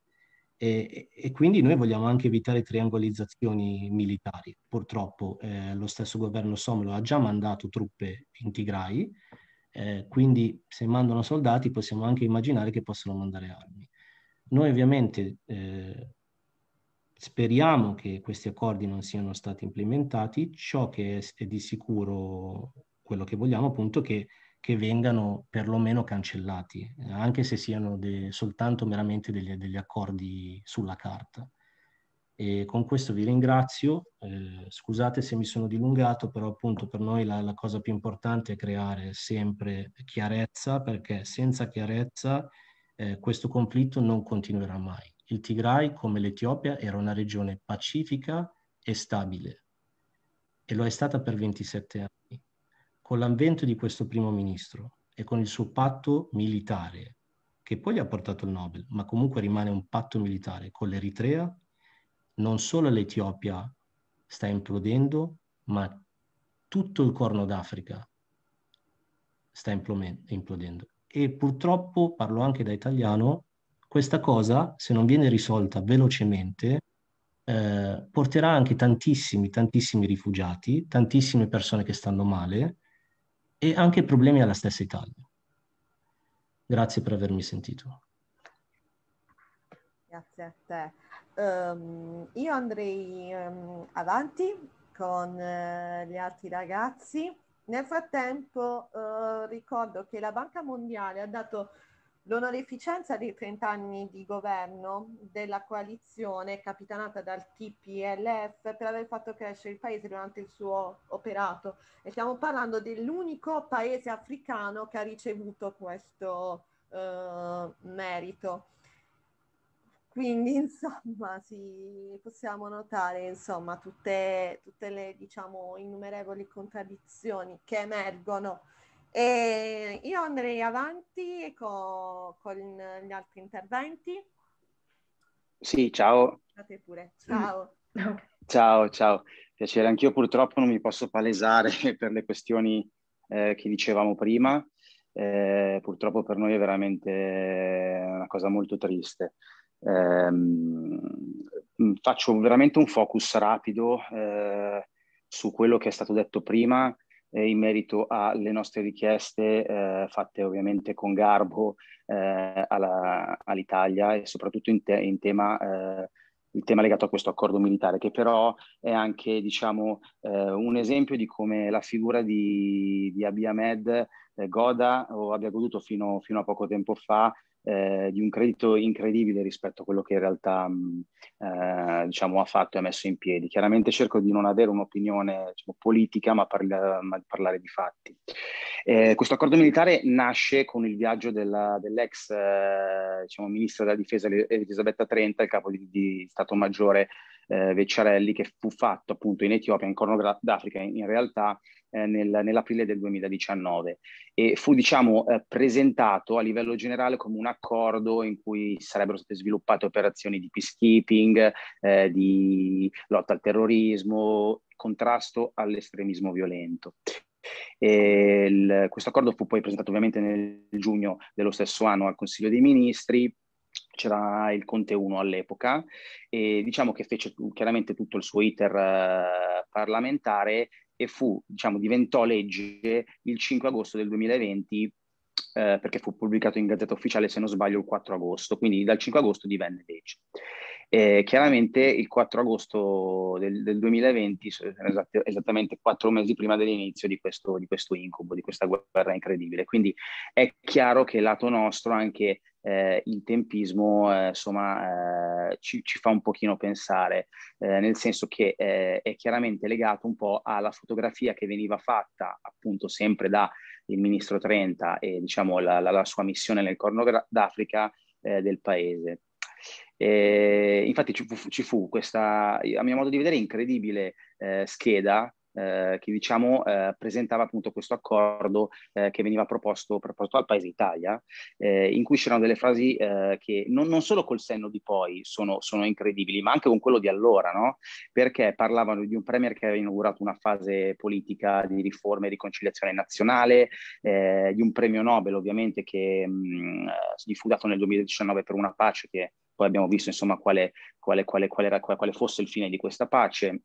e, e, quindi noi vogliamo anche evitare triangolizzazioni militari. Purtroppo eh, lo stesso governo somalo ha già mandato truppe in Tigray, eh, quindi se mandano soldati possiamo anche immaginare che possano mandare armi. Noi ovviamente eh, speriamo che questi accordi non siano stati implementati, ciò che è, è di sicuro quello che vogliamo appunto è che che vengano perlomeno cancellati, anche se siano de, soltanto meramente degli, degli, accordi sulla carta. E con questo vi ringrazio, eh, scusate se mi sono dilungato, però appunto per noi la, la cosa più importante è creare sempre chiarezza, perché senza chiarezza eh, questo conflitto non continuerà mai. Il Tigray, come l'Etiopia, era una regione pacifica e stabile e lo è stata per 27 anni con l'avvento di questo primo ministro e con il suo patto militare, che poi gli ha portato il Nobel, ma comunque rimane un patto militare con l'Eritrea, non solo l'Etiopia sta implodendo, ma tutto il Corno d'Africa sta implodendo. E purtroppo, parlo anche da italiano, questa cosa, se non viene risolta velocemente, eh, porterà anche tantissimi, tantissimi rifugiati, tantissime persone che stanno male, e anche problemi alla stessa Italia. Grazie per avermi sentito. Grazie a te. Um, io andrei um, avanti con uh, gli altri ragazzi. Nel frattempo uh, ricordo che la Banca Mondiale ha dato L'onorificenza dei 30 anni di governo della coalizione capitanata dal TPLF per aver fatto crescere il paese durante il suo operato e stiamo parlando dell'unico paese africano che ha ricevuto questo eh, merito. Quindi insomma sì, possiamo notare insomma, tutte, tutte, le diciamo, innumerevoli contraddizioni che emergono e io andrei avanti con, con gli altri interventi. Sì, ciao. Ciao. Mm. Ciao, ciao. Piacere, anch'io purtroppo non mi posso palesare <laughs> per le questioni eh, che dicevamo prima. Eh, purtroppo per noi è veramente una cosa molto triste. Eh, faccio veramente un focus rapido eh, su quello che è stato detto prima eh, in merito alle nostre richieste eh, fatte ovviamente con garbo eh, alla, all'Italia e soprattutto in, te- in tema eh, il tema legato a questo accordo militare, che però è anche diciamo, eh, un esempio di come la figura di, di Abiy Ahmed eh, goda o abbia goduto fino, fino, a poco tempo fa eh, di un credito incredibile rispetto a quello che in realtà mh, eh, diciamo, ha fatto e ha messo in piedi. Chiaramente cerco di non avere un'opinione diciamo, politica, ma, parla, ma, parlare di fatti. Eh, questo accordo militare nasce con il viaggio della, dell'ex eh, diciamo, ministra della difesa Elisabetta Trenta, il capo di, di Stato Maggiore eh, Vecciarelli, che fu fatto appunto in Etiopia, in Corno d'Africa, in, in realtà eh, nel, nell'aprile del 2019 e fu diciamo, eh, presentato a livello generale come un accordo in cui sarebbero state sviluppate operazioni di peacekeeping, eh, di lotta al terrorismo, contrasto all'estremismo violento. Il, questo accordo fu poi presentato ovviamente nel giugno dello stesso anno al Consiglio dei Ministri, c'era il Conte 1 all'epoca e diciamo che fece chiaramente tutto il suo iter eh, parlamentare e fu, diciamo, diventò legge il 5 agosto del 2020 eh, perché fu pubblicato in Gazzetta Ufficiale, se non sbaglio, il 4 agosto, quindi dal 5 agosto divenne legge. Eh, chiaramente il 4 agosto del, del 2020, esatt- esattamente quattro mesi prima dell'inizio di questo, di questo incubo, di questa guerra incredibile. Quindi è chiaro che lato nostro anche eh, il tempismo eh, insomma, eh, ci, ci, fa un pochino pensare, eh, nel senso che eh, è chiaramente legato un po' alla fotografia che veniva fatta appunto sempre da il ministro Trenta e diciamo la, la, la sua missione nel Corno d'Africa eh, del paese. E infatti ci fu, ci fu, questa, a mio modo di vedere, incredibile scheda eh, che diciamo eh, presentava appunto questo accordo eh, che veniva proposto, proposto al Paese Italia, eh, in cui c'erano delle frasi eh, che non, non, solo col senno di poi sono, sono, incredibili, ma anche con quello di allora, no? perché parlavano di un Premier che aveva inaugurato una fase politica di riforma e riconciliazione nazionale, di un premio Nobel ovviamente che mh, mm, gli fu dato nel 2019 per una pace che poi abbiamo visto insomma quale, quale, quale, quale, era, quale fosse il fine di questa pace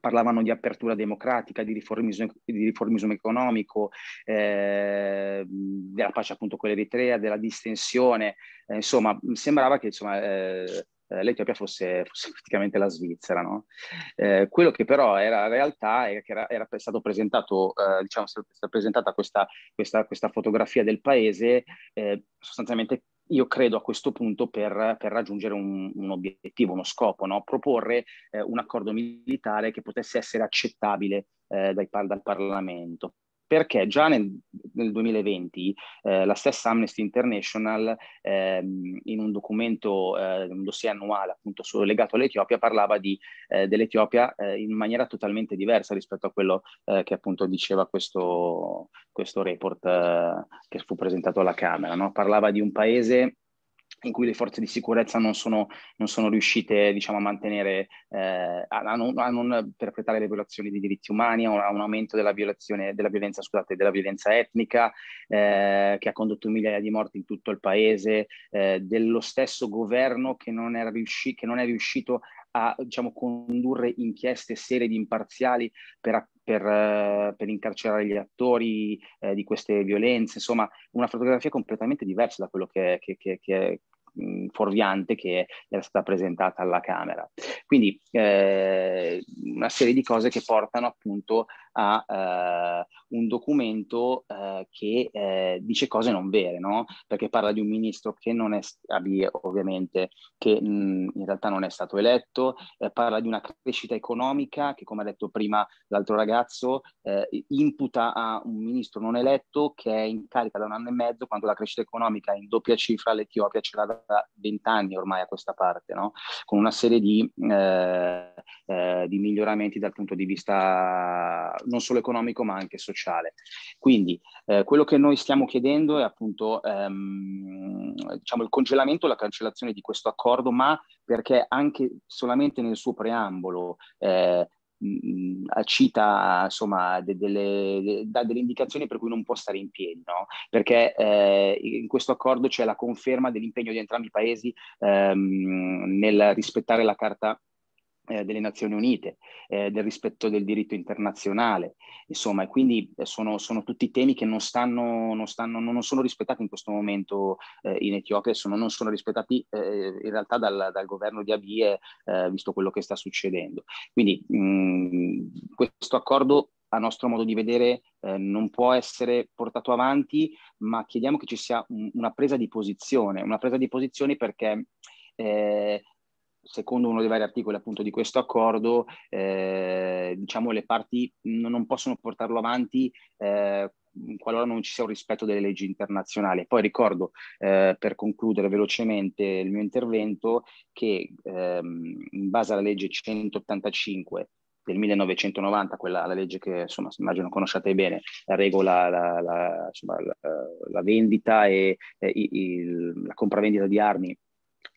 parlavano di apertura democratica, di riformismo, di riformismo economico, eh, della pace appunto con l'Eritrea, della distensione, eh, insomma sembrava che insomma, eh, eh, l'Etiopia fosse, fosse, praticamente la Svizzera. No? Eh, quello che però era la realtà è che era, era stato presentato, eh, diciamo, stata presentata questa, questa, questa, fotografia del paese sostanzialmente io credo a questo punto per, per raggiungere un, un, obiettivo, uno scopo, no? proporre eh, un accordo militare che potesse essere accettabile eh, dai, dal Parlamento perché già nel, nel 2020 eh, la stessa Amnesty International ehm, in un documento, eh, un dossier annuale appunto solo legato all'Etiopia parlava di, eh, dell'Etiopia eh, in maniera totalmente diversa rispetto a quello eh, che appunto diceva questo, questo report eh, che fu presentato alla Camera. No? Parlava di un paese in cui le forze di sicurezza non sono, non sono riuscite diciamo, a mantenere, eh, a, non, a, non, perpetrare le violazioni dei diritti umani, a un, a un aumento della, della, violenza, scusate, della violenza etnica eh, che ha condotto migliaia di morti in tutto il paese, eh, dello stesso governo che non, riusci, che non è riuscito a diciamo, condurre inchieste serie ed imparziali per, per, eh, per incarcerare gli attori eh, di queste violenze, insomma una fotografia completamente diversa da quello che, che, che, che mh, fuorviante che era stata presentata alla Camera. Quindi eh, una serie di cose che portano appunto a eh, un documento eh, che eh, dice cose non vere, no? perché parla di un ministro che non è, ovviamente, che mh, mm, in realtà non è stato eletto, eh, parla di una crescita economica che come ha detto prima l'altro ragazzo eh, imputa a un ministro non eletto che è in carica da un anno e mezzo quando la crescita economica è in doppia cifra, l'Etiopia ce l'ha da vent'anni ormai a questa parte, no? con una serie di, eh, di miglioramenti dal punto di vista non solo economico ma anche sociale. Quindi eh, quello che noi stiamo chiedendo è appunto ehm, diciamo, il congelamento, la cancellazione di questo accordo, ma perché anche solamente nel suo preambolo eh, mh, cita insomma de, delle, de, delle indicazioni per cui non può stare in piedi, no? perché eh, in questo accordo c'è la conferma dell'impegno di entrambi i paesi ehm, nel rispettare la carta eh, delle Nazioni Unite, eh, del rispetto del diritto internazionale, insomma, e quindi eh, sono, sono tutti temi che non, stanno, non, stanno, non, sono rispettati in questo momento eh, in Etiopia, sono, non sono rispettati eh, in realtà dal, dal, governo di Abiy, eh, visto quello che sta succedendo. Quindi mh, questo accordo a nostro modo di vedere eh, non può essere portato avanti, ma chiediamo che ci sia un, una presa di posizione, una presa di posizione perché eh, secondo uno dei vari articoli appunto di questo accordo, eh, diciamo le parti non possono portarlo avanti eh, qualora non ci sia un rispetto delle leggi internazionali. Poi ricordo, eh, per concludere velocemente il mio intervento, che ehm, in base alla legge 185 del 1990, quella la legge che insomma immagino conosciate bene, la regola la, la, insomma, la vendita e, e il, la compravendita di armi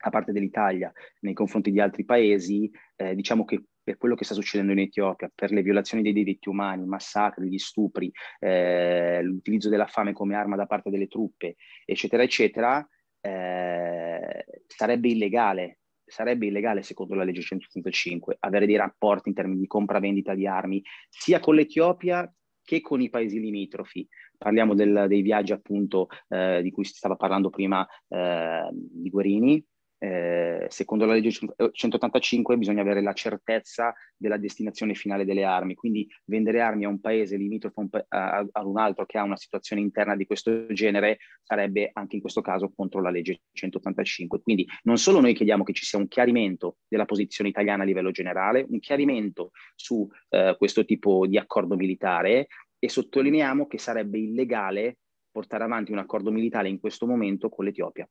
da parte dell'Italia nei confronti di altri paesi, eh, diciamo che per quello che sta succedendo in Etiopia, per le violazioni dei diritti umani, massacri, gli stupri, eh, l'utilizzo della fame come arma da parte delle truppe, eccetera, eccetera, eh, sarebbe illegale. Sarebbe illegale, secondo la legge 185, avere dei rapporti in termini di compravendita di armi sia con l'Etiopia che con i paesi limitrofi. Parliamo del, dei viaggi appunto eh, di cui si stava parlando prima eh, di Guerini, eh, secondo la legge 185 eh, bisogna avere la certezza della destinazione finale delle armi, quindi vendere armi a un paese limitrofo ad un altro che ha una situazione interna di questo genere sarebbe anche in questo caso contro la legge 185. Quindi non solo noi chiediamo che ci sia un chiarimento della posizione italiana a livello generale, un chiarimento su eh, questo tipo di accordo militare e sottolineiamo che sarebbe illegale portare avanti un accordo militare in questo momento con l'Etiopia.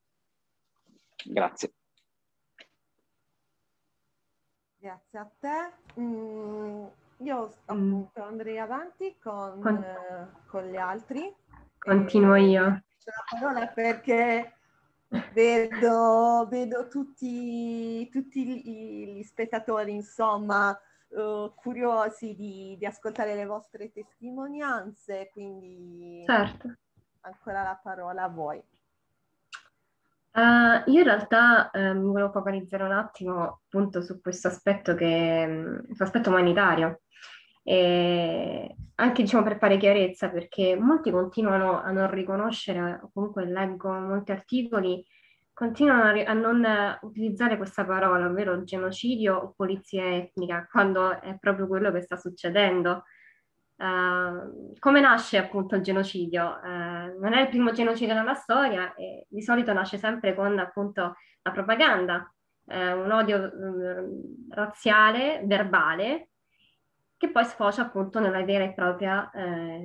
Grazie. Grazie a te. Mm, io mm. appunto mm. andrei avanti con, con... Eh, con gli altri. Continuo e, io. C'è la parola perché vedo, vedo tutti, tutti gli, gli spettatori, insomma, Uh, curiosi di, di, ascoltare le vostre testimonianze, quindi certo. ancora la parola a voi. Uh, io in realtà eh, mi volevo focalizzare un attimo appunto su questo aspetto che, mhmm, su aspetto umanitario, e anche diciamo per fare chiarezza perché molti continuano a non riconoscere, o comunque leggo molti articoli, continuano a, ri- a non utilizzare questa parola, ovvero genocidio o polizia etnica, quando è proprio quello che sta succedendo. Uh, come nasce appunto il genocidio? Uh, non è il primo genocidio nella storia e di solito nasce sempre con appunto la propaganda, uh, un odio razziale, verbale, che poi sfocia appunto nella vera e propria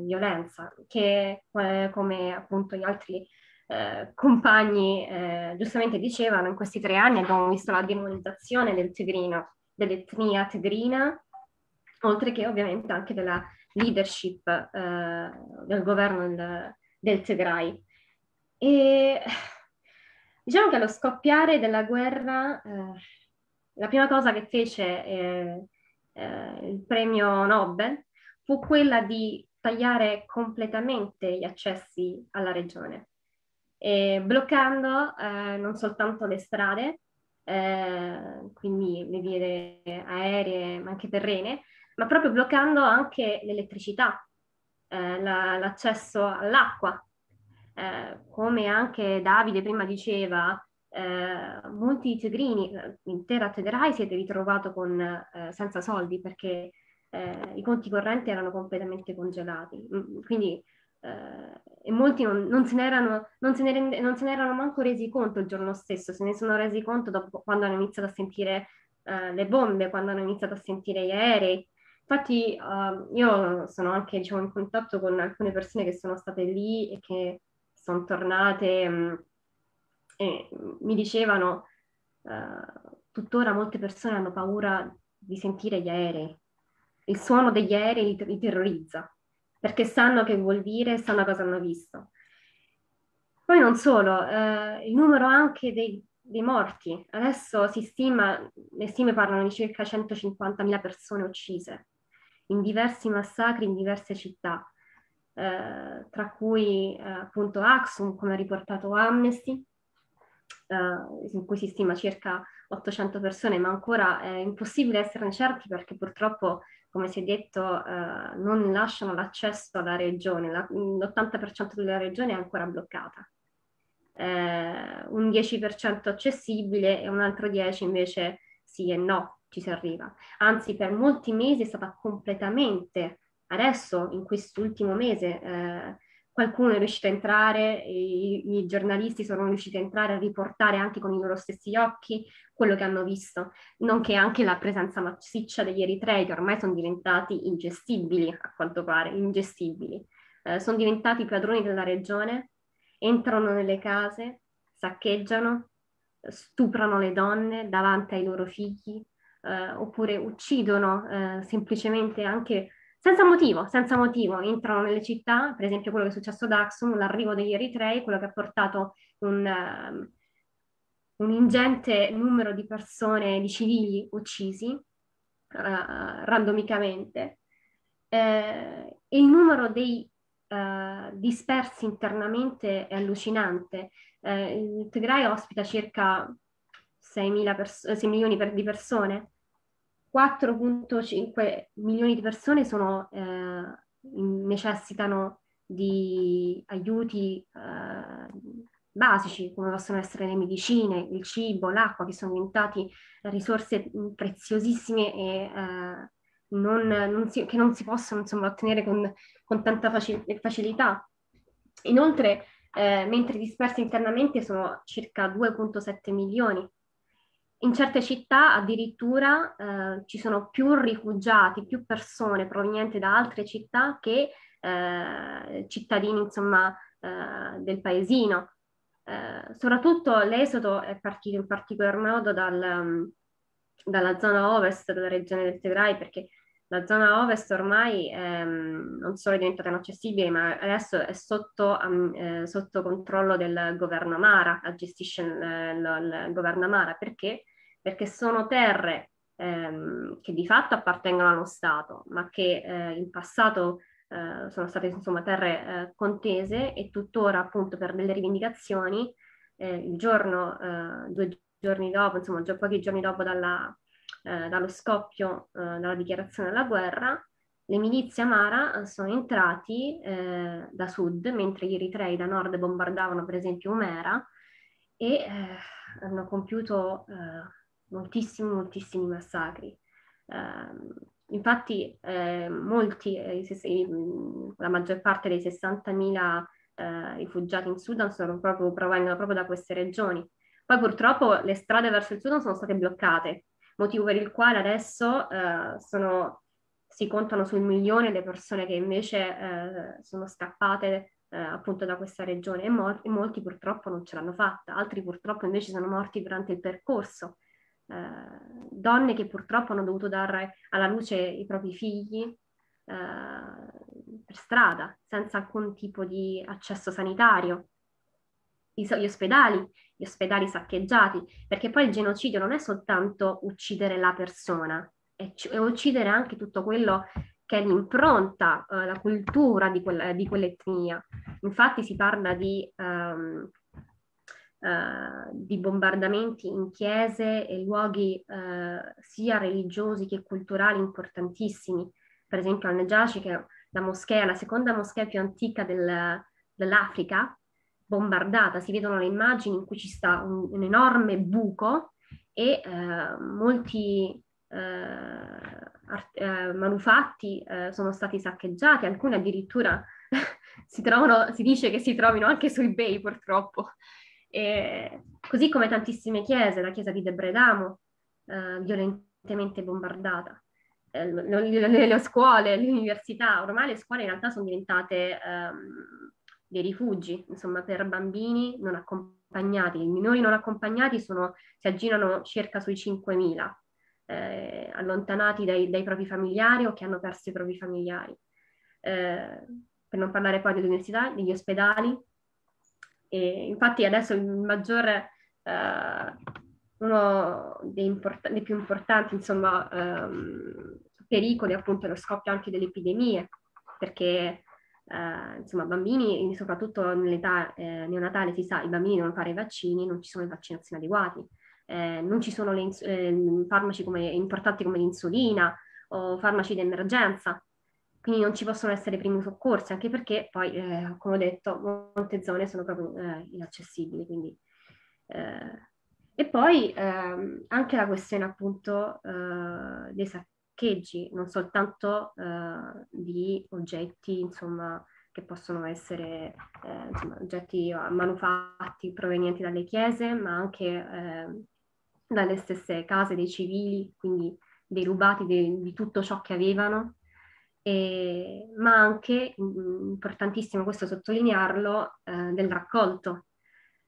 violenza, che eh, come appunto gli altri eh, compagni eh, giustamente dicevano, in questi tre anni abbiamo visto la demonizzazione del tigrino, dell'etnia tigrina, oltre che ovviamente anche della leadership eh, del governo del, del Tigray. E <sighs> diciamo che allo scoppiare della guerra, eh, la prima cosa che fece eh, eh il premio Nobel fu quella di tagliare completamente gli accessi alla regione, bloccando eh, non soltanto le strade, eh, quindi le vie aeree ma anche terrene, ma proprio bloccando anche l'elettricità, eh, la, l'accesso all'acqua. Eh, come anche Davide prima diceva, eh, molti tigrini, l'intera eh, Tederai siete è ritrovato con, eh, senza soldi perché eh, i conti correnti erano completamente congelati. Mm, quindi e molti non, non, se n'erano, non, se ne, non se n'erano manco resi conto il giorno stesso, se ne sono resi conto dopo, quando hanno iniziato a sentire le bombe, quando hanno iniziato a sentire gli aerei, Infatti uh, io sono anche diciamo, in contatto con alcune persone che sono state lì e che sono tornate mh, mm, e mi dicevano uh, tuttora molte persone hanno paura di sentire gli aerei. Il suono degli aerei li, li terrorizza perché sanno che vuol dire, sanno cosa hanno visto. Poi non solo, eh, il numero anche dei, dei, morti. Adesso si stima, le stime parlano di circa 150.000 persone uccise in diversi massacri in diverse città, eh, tra cui eh, appunto Axum, come ha riportato Amnesty, eh, in cui si stima circa 800 persone, ma ancora è impossibile esserne certi perché purtroppo, come si è detto, eh, non lasciano l'accesso alla regione, la, l'80% della regione è ancora bloccata. Eh, un 10% accessibile e un altro 10% invece sì e no, ci si arriva. Anzi, per molti mesi è stata completamente, adesso, in quest'ultimo mese, eh, qualcuno è riuscito a entrare, i, i, giornalisti sono riusciti a entrare a riportare anche con i loro stessi occhi quello che hanno visto, nonché anche la presenza massiccia degli eritrei che ormai sono diventati ingestibili, a quanto pare, ingestibili. Eh, sono diventati padroni della regione, entrano nelle case, saccheggiano, stuprano le donne davanti ai loro figli, eh, oppure uccidono eh, semplicemente anche senza motivo, senza motivo, entrano nelle città, per esempio quello che è successo ad Axum, l'arrivo degli eritrei, quello che ha portato un, um, un ingente numero di persone, di civili uccisi uh, randomicamente. Eh, il numero dei uh, dispersi internamente è allucinante. Eh, il Tigray ospita circa 6, pers- 6 eh, milioni per- di persone. 4.5 milioni di persone sono, eh, necessitano di aiuti eh, basici, come possono essere le medicine, il cibo, l'acqua, che sono diventate risorse mm, preziosissime e eh, non, non si, che non si possono insomma, ottenere con, con tanta facil- facilità. Inoltre, eh, mentre disperse internamente sono circa 2.7 milioni in certe città addirittura eh, ci sono più rifugiati, più persone provenienti da altre città che eh, cittadini insomma, eh, del paesino. Eh, soprattutto l'esodo è partito in particolar modo dal, mm, dalla zona ovest della regione del Tigray perché la zona ovest ormai ehm, non solo è diventata inaccessibile, ma adesso è sotto, um, eh, sotto controllo del governo Amara, la gestisce eh, il, il governo Amara, perché? Perché sono terre ehm, che di fatto appartengono allo Stato, ma che eh, in passato eh, sono state insomma terre eh, contese e tuttora appunto per delle rivendicazioni eh, il giorno, due giorni dopo, insomma già pochi giorni dopo dalla eh, dallo scoppio eh, dalla dichiarazione della guerra, le milizie Amara eh, sono entrati eh, da sud, mentre gli eritrei da nord bombardavano per esempio Umera e eh, hanno compiuto eh, moltissimi, moltissimi massacri. Ehm, infatti eh, molti, eh, la maggior parte dei 60.000 rifugiati in Sudan proprio, provengono proprio da queste regioni. Poi purtroppo le strade verso il Sudan sono state bloccate, motivo per il quale adesso eh, sono, si contano sul milione le persone che invece eh, sono scappate eh, appunto da questa regione e, mol- e, molti purtroppo non ce l'hanno fatta, altri purtroppo invece sono morti durante il percorso. Eh, donne che purtroppo hanno dovuto dare alla luce i propri figli eh, per strada, senza alcun tipo di accesso sanitario. gli ospedali gli ospedali saccheggiati, perché poi il genocidio non è soltanto uccidere la persona, è, è uccidere anche tutto quello che è l'impronta, eh, la cultura di, quella, di, quell'etnia. Infatti si parla di, um, uh, di bombardamenti in chiese e luoghi uh, sia religiosi che culturali importantissimi, per esempio al Najashi, che è la moschea, la seconda moschea più antica del, dell'Africa, bombardata, si vedono le immagini in cui ci sta un, un enorme buco e eh, molti eh, art- eh, manufatti eh, sono stati saccheggiati, alcuni addirittura <laughs> si trovano, si dice che si trovino anche su eBay purtroppo. E così come tantissime chiese, la chiesa di Debredamo, eh, violentemente bombardata, le, le, le, scuole, le università, ormai le scuole in realtà sono diventate ehm, dei rifugi, insomma, per bambini non accompagnati. I minori non accompagnati sono, si aggirano circa sui 5.000, eh, allontanati dai, dai, propri familiari o che hanno perso i propri familiari. Eh, per non parlare poi delle università, degli ospedali. E infatti adesso il maggiore, eh, uno dei, import- dei, più importanti insomma, ehm, pericoli appunto è lo scoppio anche delle epidemie, perché eh, insomma, bambini, soprattutto nell'età eh, neonatale, si sa, i bambini devono fare i vaccini, non ci sono le vaccinazioni adeguate, eh, non ci sono ins- eh, farmaci come, importanti come l'insulina o farmaci di emergenza, quindi non ci possono essere primi soccorsi, anche perché poi, eh, come ho detto, molte zone sono proprio eh, inaccessibili. Quindi, e poi ehm, anche la questione appunto dei, parcheggi, non soltanto eh, di oggetti, insomma, che possono essere eh, insomma, oggetti eh, manufatti provenienti dalle chiese, ma anche ehm, dalle stesse case dei civili, quindi dei rubati de, di tutto ciò che avevano, e, ma anche, mm, importantissimo questo sottolinearlo, eh, del raccolto.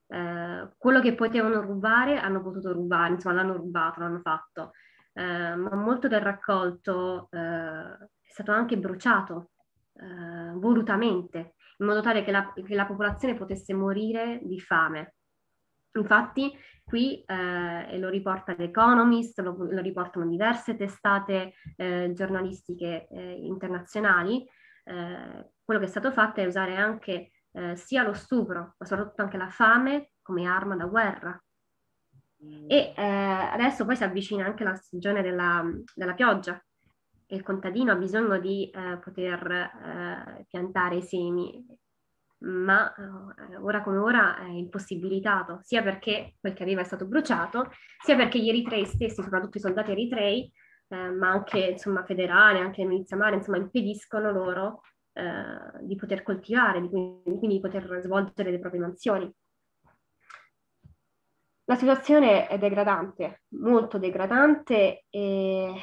Eh, quello che potevano rubare hanno potuto rubare, insomma l'hanno rubato, l'hanno fatto. Eh, ma molto del raccolto eh, è stato anche bruciato eh, volutamente, in modo tale che la, che la, popolazione potesse morire di fame. Infatti qui, eh, e lo riporta l'Economist, lo, lo riportano diverse testate eh, giornalistiche internazionali, quello che è stato fatto è usare anche sia lo stupro, ma soprattutto anche la fame come arma da guerra, e eh, adesso poi si avvicina anche la stagione della, della pioggia e il contadino ha bisogno di eh, poter eh, piantare i semi, ma eh, ora come ora è impossibilitato, sia perché quel che aveva è stato bruciato, sia perché gli eritrei stessi, soprattutto i soldati eritrei, eh, ma anche insomma, federale, anche le milizie mare, insomma, impediscono loro di poter coltivare, di, quindi di poter svolgere le proprie mansioni. La situazione è degradante, molto degradante, e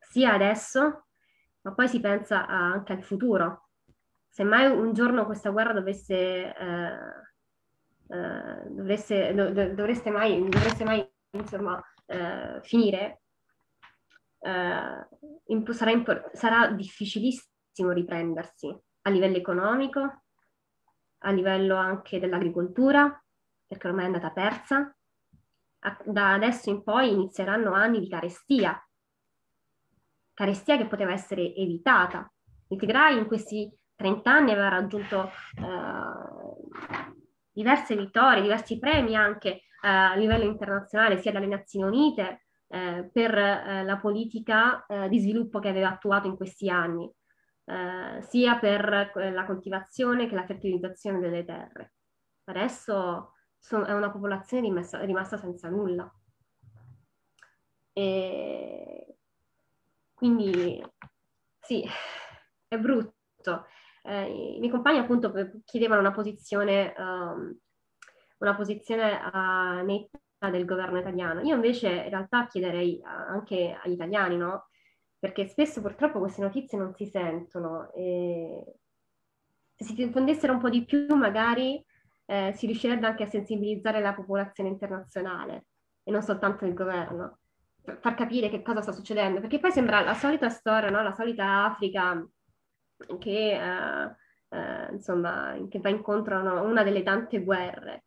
sia adesso, ma poi si pensa anche al futuro. Se mai un giorno questa guerra dovesse, eh, eh, dovesse do, dovreste mai, dovreste mai insomma, eh, finire, eh, imp- sarà, imp- sarà difficilissimo riprendersi a livello economico, a livello anche dell'agricoltura, perché ormai è andata persa. Da adesso in poi inizieranno anni di carestia, carestia che poteva essere evitata. Il Tigray in questi 30 anni aveva raggiunto eh, diverse vittorie, diversi premi anche eh, a livello internazionale, sia dalle Nazioni Unite eh, per eh, la politica eh, di sviluppo che aveva attuato in questi anni, eh, sia per la coltivazione che la fertilizzazione delle terre. Adesso sono, è una popolazione rimessa, rimasta senza nulla. E quindi sì, è brutto. Eh, I miei compagni appunto chiedevano una posizione, um, una posizione uh, netta del governo italiano. Io invece in realtà chiederei anche agli italiani, no? Perché spesso purtroppo queste notizie non si sentono. E se si diffondessero un po' di più magari eh, si riuscirebbe anche a sensibilizzare la popolazione internazionale e non soltanto il governo, per far capire che cosa sta succedendo, perché poi sembra la solita storia, no? la solita Africa che, eh, eh, insomma, che va incontro a no? una delle tante guerre.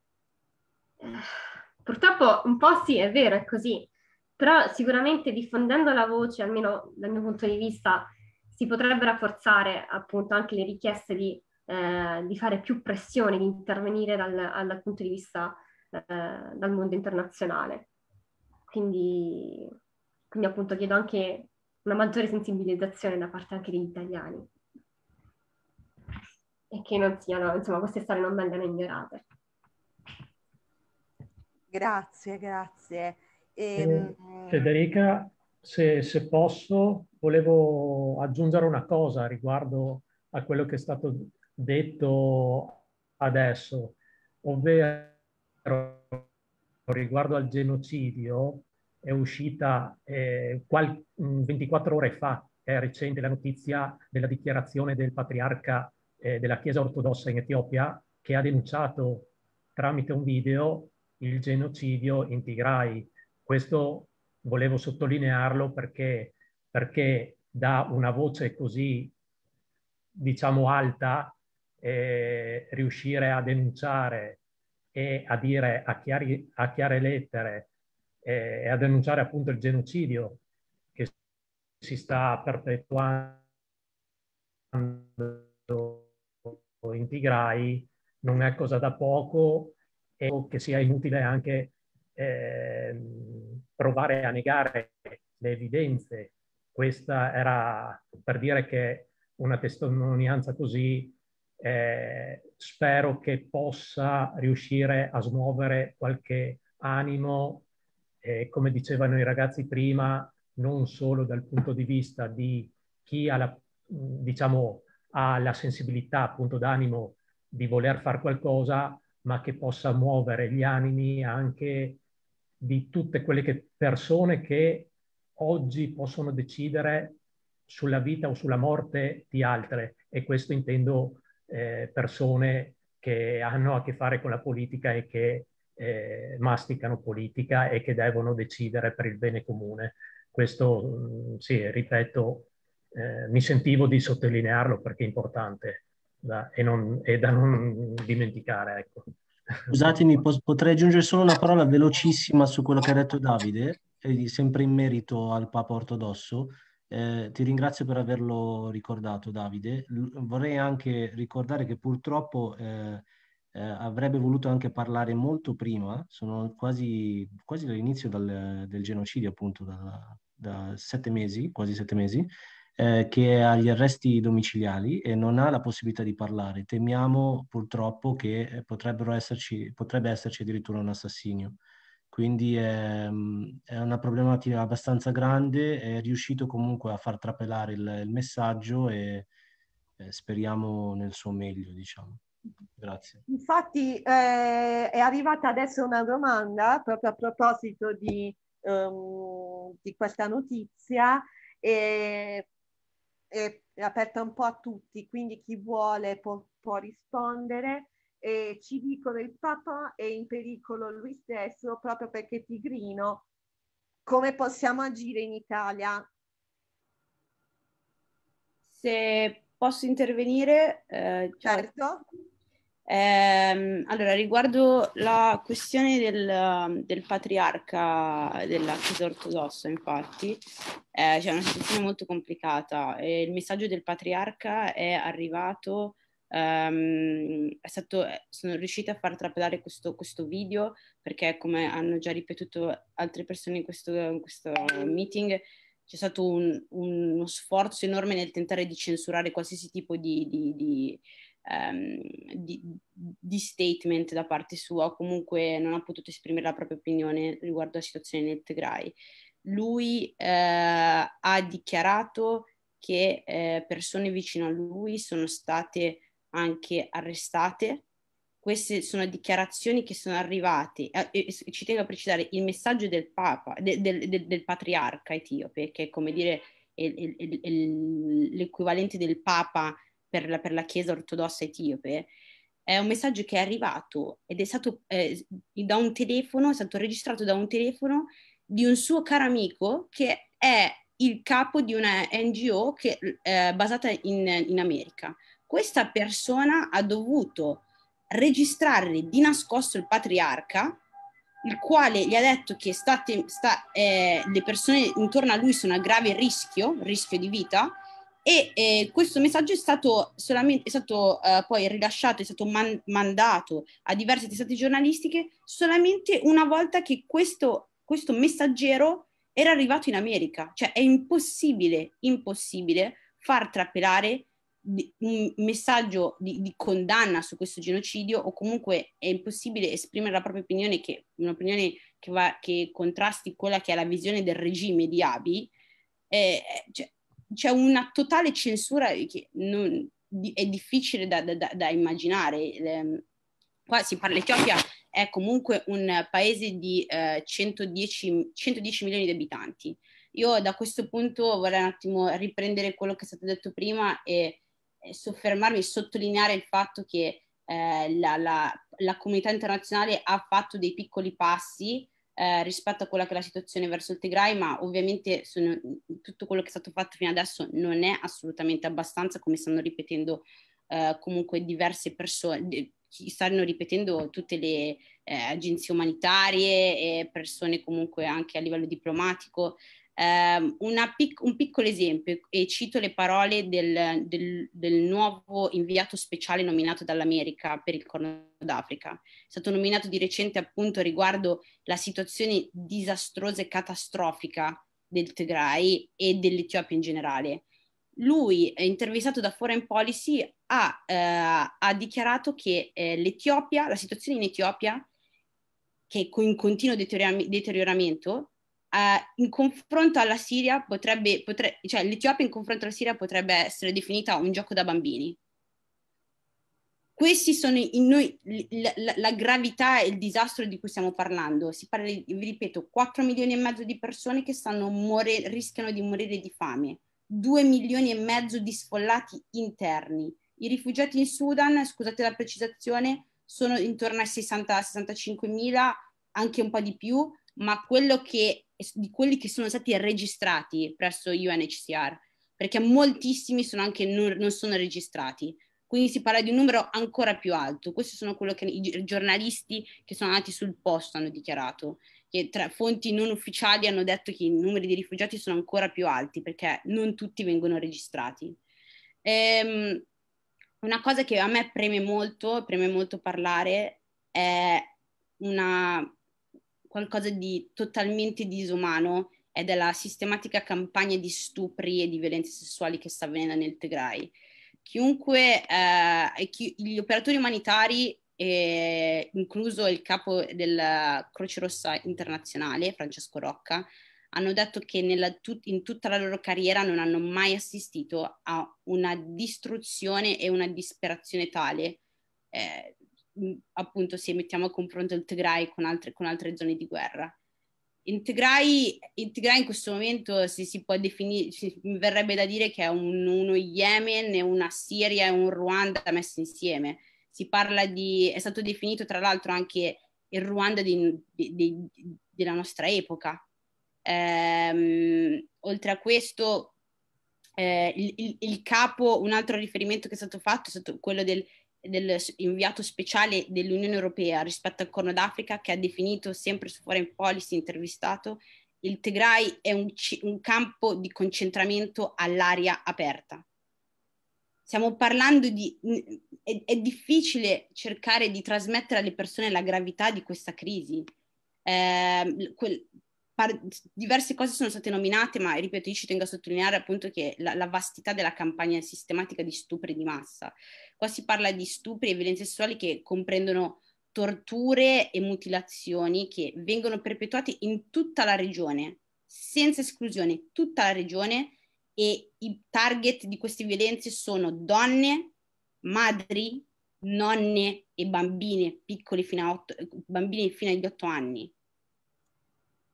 Purtroppo un po' sì, è vero, è così, però sicuramente diffondendo la voce, almeno dal mio punto di vista, si potrebbe rafforzare appunto anche le richieste di eh, di fare più pressione, di intervenire dal, dal punto di vista eh, dal mondo internazionale. Quindi, quindi appunto chiedo anche una maggiore sensibilizzazione da parte anche degli italiani e che non siano, insomma, queste storie non vengano ignorate. Grazie, grazie. E... Eh, ehm, Federica, se, se, posso, volevo aggiungere una cosa riguardo a quello che è stato detto adesso, ovvero riguardo al genocidio, è uscita eh, qual- 24 mm, ore fa, è recente la notizia della dichiarazione del patriarca eh, della Chiesa ortodossa in Etiopia che ha denunciato tramite un video il genocidio in Tigray. Questo volevo sottolinearlo perché, perché da una voce così, diciamo, alta eh, riuscire a denunciare e a dire a, chiari, a chiare lettere eh, e a denunciare appunto il genocidio che si sta perpetuando in Tigray non è cosa da poco e che sia inutile anche eh, provare a negare le evidenze. Questa era per dire che una testimonianza così eh, spero che possa riuscire a smuovere qualche animo, eh, come dicevano i ragazzi prima, non solo dal punto di vista di chi ha la, diciamo, ha la sensibilità appunto d'animo di voler fare qualcosa, ma che possa muovere gli animi anche di tutte quelle che persone che oggi possono decidere sulla vita o sulla morte di altre. E questo intendo eh, persone che hanno a che fare con la politica e che eh, masticano politica e che devono decidere per il bene comune. Questo, mm, sì, ripeto, eh, mi sentivo di sottolinearlo perché è importante da, e, non, e, da non dimenticare. Ecco. Scusatemi, potrei aggiungere solo una parola velocissima su quello che ha detto Davide, sempre in merito al Papa ortodosso eh, ti ringrazio per averlo ricordato Davide. L- vorrei anche ricordare che purtroppo eh, eh, avrebbe voluto anche parlare molto prima, sono quasi, quasi all'inizio dal, del genocidio appunto, da, da, sette mesi, quasi sette mesi, eh, che è agli arresti domiciliari e non ha la possibilità di parlare. Temiamo purtroppo che potrebbero esserci, potrebbe esserci addirittura un assassinio quindi è, è, una problematica abbastanza grande, è riuscito comunque a far trapelare il, il messaggio e eh, speriamo nel suo meglio, diciamo. Grazie. Infatti eh, è arrivata adesso una domanda proprio a proposito di, um, di questa notizia, e, è aperta un po' a tutti, quindi chi vuole può, può rispondere e ci dicono il Papa è in pericolo lui stesso proprio perché è pigrino. Come possiamo agire in Italia? Se posso intervenire? Eh, certo. Eh, allora, riguardo la questione del, del patriarca della Chiesa ortodossa, infatti, eh, c'è una situazione molto complicata. e il messaggio del patriarca è arrivato Um, stato, eh, sono riuscita a far trapelare questo, questo, video perché come hanno già ripetuto altre persone in questo, in questo meeting c'è stato un, uno sforzo enorme nel tentare di censurare qualsiasi tipo di, di, di, um, di, statement da parte sua o comunque non ha potuto esprimere la propria opinione riguardo alla situazione nel Tigray. Lui eh, ha dichiarato che eh, persone vicino a lui sono state anche arrestate. Queste sono dichiarazioni che sono arrivate, eh, ci tengo a precisare, il messaggio del Papa, de, de, de, del patriarca etiope, che è come dire il, il, il, l'equivalente del Papa per la, per la, Chiesa ortodossa etiope, è un messaggio che è arrivato ed è stato eh, da un telefono, è stato registrato da un telefono di un suo caro amico che è il capo di una NGO che, eh, basata in, in America questa persona ha dovuto registrare di nascosto il patriarca, il quale gli ha detto che state, sta, eh, le persone intorno a lui sono a grave rischio, rischio di vita, e eh, questo messaggio è stato, solamente, è stato eh, poi rilasciato, è stato man- mandato a diverse testate giornalistiche solamente una volta che questo, questo messaggero era arrivato in America. Cioè è impossibile, impossibile far trapelare un messaggio di, di, condanna su questo genocidio o comunque è impossibile esprimere la propria opinione che un'opinione che, va, che contrasti quella che è la visione del regime di Abi eh, cioè, c'è una totale censura che non, di, è difficile da, da, da immaginare Le, ehm, qua si parla l'Etiopia è comunque un paese di eh, 110, 110 milioni di abitanti io da questo punto vorrei un attimo riprendere quello che è stato detto prima e eh, soffermarmi, e sottolineare il fatto che eh, la, la, la, comunità internazionale ha fatto dei piccoli passi eh, rispetto a quella che è la situazione verso il Tigray, ma ovviamente sono, tutto quello che è stato fatto fino adesso non è assolutamente abbastanza, come stanno ripetendo eh, comunque diverse persone, stanno ripetendo tutte le eh, agenzie umanitarie e persone comunque anche a livello diplomatico. Eh, pic- un piccolo esempio, e cito le parole del, del, del, nuovo inviato speciale nominato dall'America per il Corno d'Africa. È stato nominato di recente appunto riguardo la situazione disastrosa e catastrofica del Tigray e dell'Etiopia in generale. Lui, eh, intervistato da Foreign Policy, ha, eh, ha dichiarato che eh, l'Etiopia, la situazione in Etiopia, che è in continuo deterioramento, eh, in confronto alla Siria potrebbe, potre, cioè l'Etiopia in confronto alla Siria potrebbe essere definita un gioco da bambini. Questi sono in noi la, la, la gravità e il disastro di cui stiamo parlando. Si parla, di, vi ripeto, 4 milioni e mezzo di persone che more, rischiano di morire di fame, 2 milioni e mezzo di sfollati interni. I rifugiati in Sudan, scusate la precisazione, sono intorno ai 60-65 mila, anche un po' di più, ma che, di quelli che sono stati registrati presso UNHCR, perché moltissimi sono anche non, non sono registrati. Quindi si parla di un numero ancora più alto. Questi sono quello che i giornalisti che sono andati sul posto hanno dichiarato, che tra fonti non ufficiali hanno detto che i numeri di rifugiati sono ancora più alti perché non tutti vengono registrati. Ehm, una cosa che a me preme molto, preme molto parlare, è una qualcosa di totalmente disumano ed è la sistematica campagna di stupri e di violenze sessuali che sta avvenendo nel Tigray. Chiunque, eh, chi, gli operatori umanitari, eh, incluso il capo della Croce Rossa Internazionale, Francesco Rocca, hanno detto che nella, tut, in tutta la loro carriera non hanno mai assistito a una distruzione e una disperazione tale eh, appunto se mettiamo a confronto il Tigray con altre, con altre zone di guerra. Il Tigray, il Tigray in questo momento si, si può definire, mi verrebbe da dire che è un, uno Yemen, una Siria e un Ruanda messi insieme. Si parla di, è stato definito tra l'altro anche il Ruanda di, di, di, della nostra epoca. Ehm, oltre a questo, eh, il, il, il, capo, un altro riferimento che è stato fatto è stato quello del del, inviato speciale dell'Unione Europea rispetto al Corno d'Africa che ha definito sempre su Foreign Policy intervistato il Tigray è un, un campo di concentramento all'aria aperta. Stiamo parlando di... È, è, difficile cercare di trasmettere alle persone la gravità di questa crisi. Eh, quel, diverse cose sono state nominate, ma ripeto, io ci tengo a sottolineare appunto che la, la, vastità della campagna sistematica di stupri di massa. Qua si parla di stupri e violenze sessuali che comprendono torture e mutilazioni che vengono perpetuate in tutta la regione, senza esclusione, tutta la regione e i target di queste violenze sono donne, madri, nonne e bambine piccole fino, a otto, bambini fino agli 8 anni.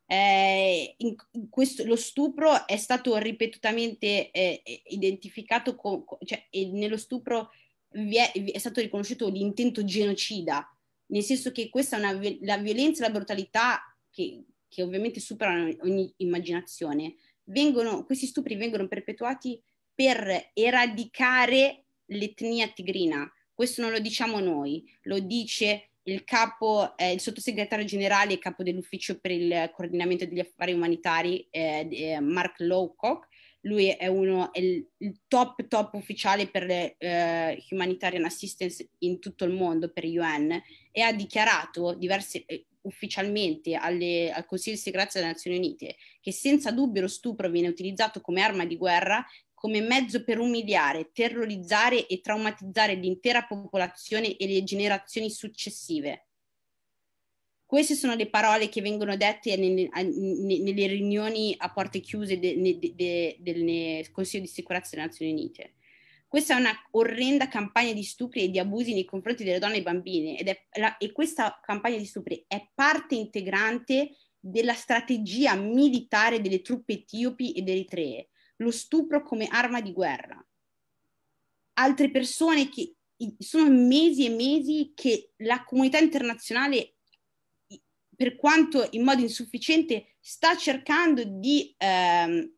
Eh, in, questo, lo stupro è stato ripetutamente eh, identificato, co, co, cioè nello stupro vi è, vi è stato riconosciuto l'intento genocida, nel senso che questa è una, la violenza e la brutalità che, che ovviamente superano ogni immaginazione, vengono, questi stupri vengono perpetuati per eradicare l'etnia tigrina. Questo non lo diciamo noi, lo dice il capo, eh, il sottosegretario generale e capo dell'ufficio per il coordinamento degli affari umanitari, eh, eh Mark Lowcock, lui è uno, è il, top top ufficiale per le eh, humanitarian assistance in tutto il mondo, per UN, e ha dichiarato diverse, eh, ufficialmente alle, al Consiglio di sicurezza delle Nazioni Unite che senza dubbio lo stupro viene utilizzato come arma di guerra come mezzo per umiliare, terrorizzare e traumatizzare l'intera popolazione e le generazioni successive. Queste sono le parole che vengono dette nelle, riunioni a porte chiuse del Consiglio di sicurezza delle Nazioni Unite. Questa è una orrenda campagna di stupri e di abusi nei confronti delle donne e bambine ed è la, e questa campagna di stupri è parte integrante della strategia militare delle truppe etiopi ed eritree, lo stupro come arma di guerra. Altre persone che sono mesi e mesi che la comunità internazionale per quanto in modo insufficiente, sta cercando di ehm,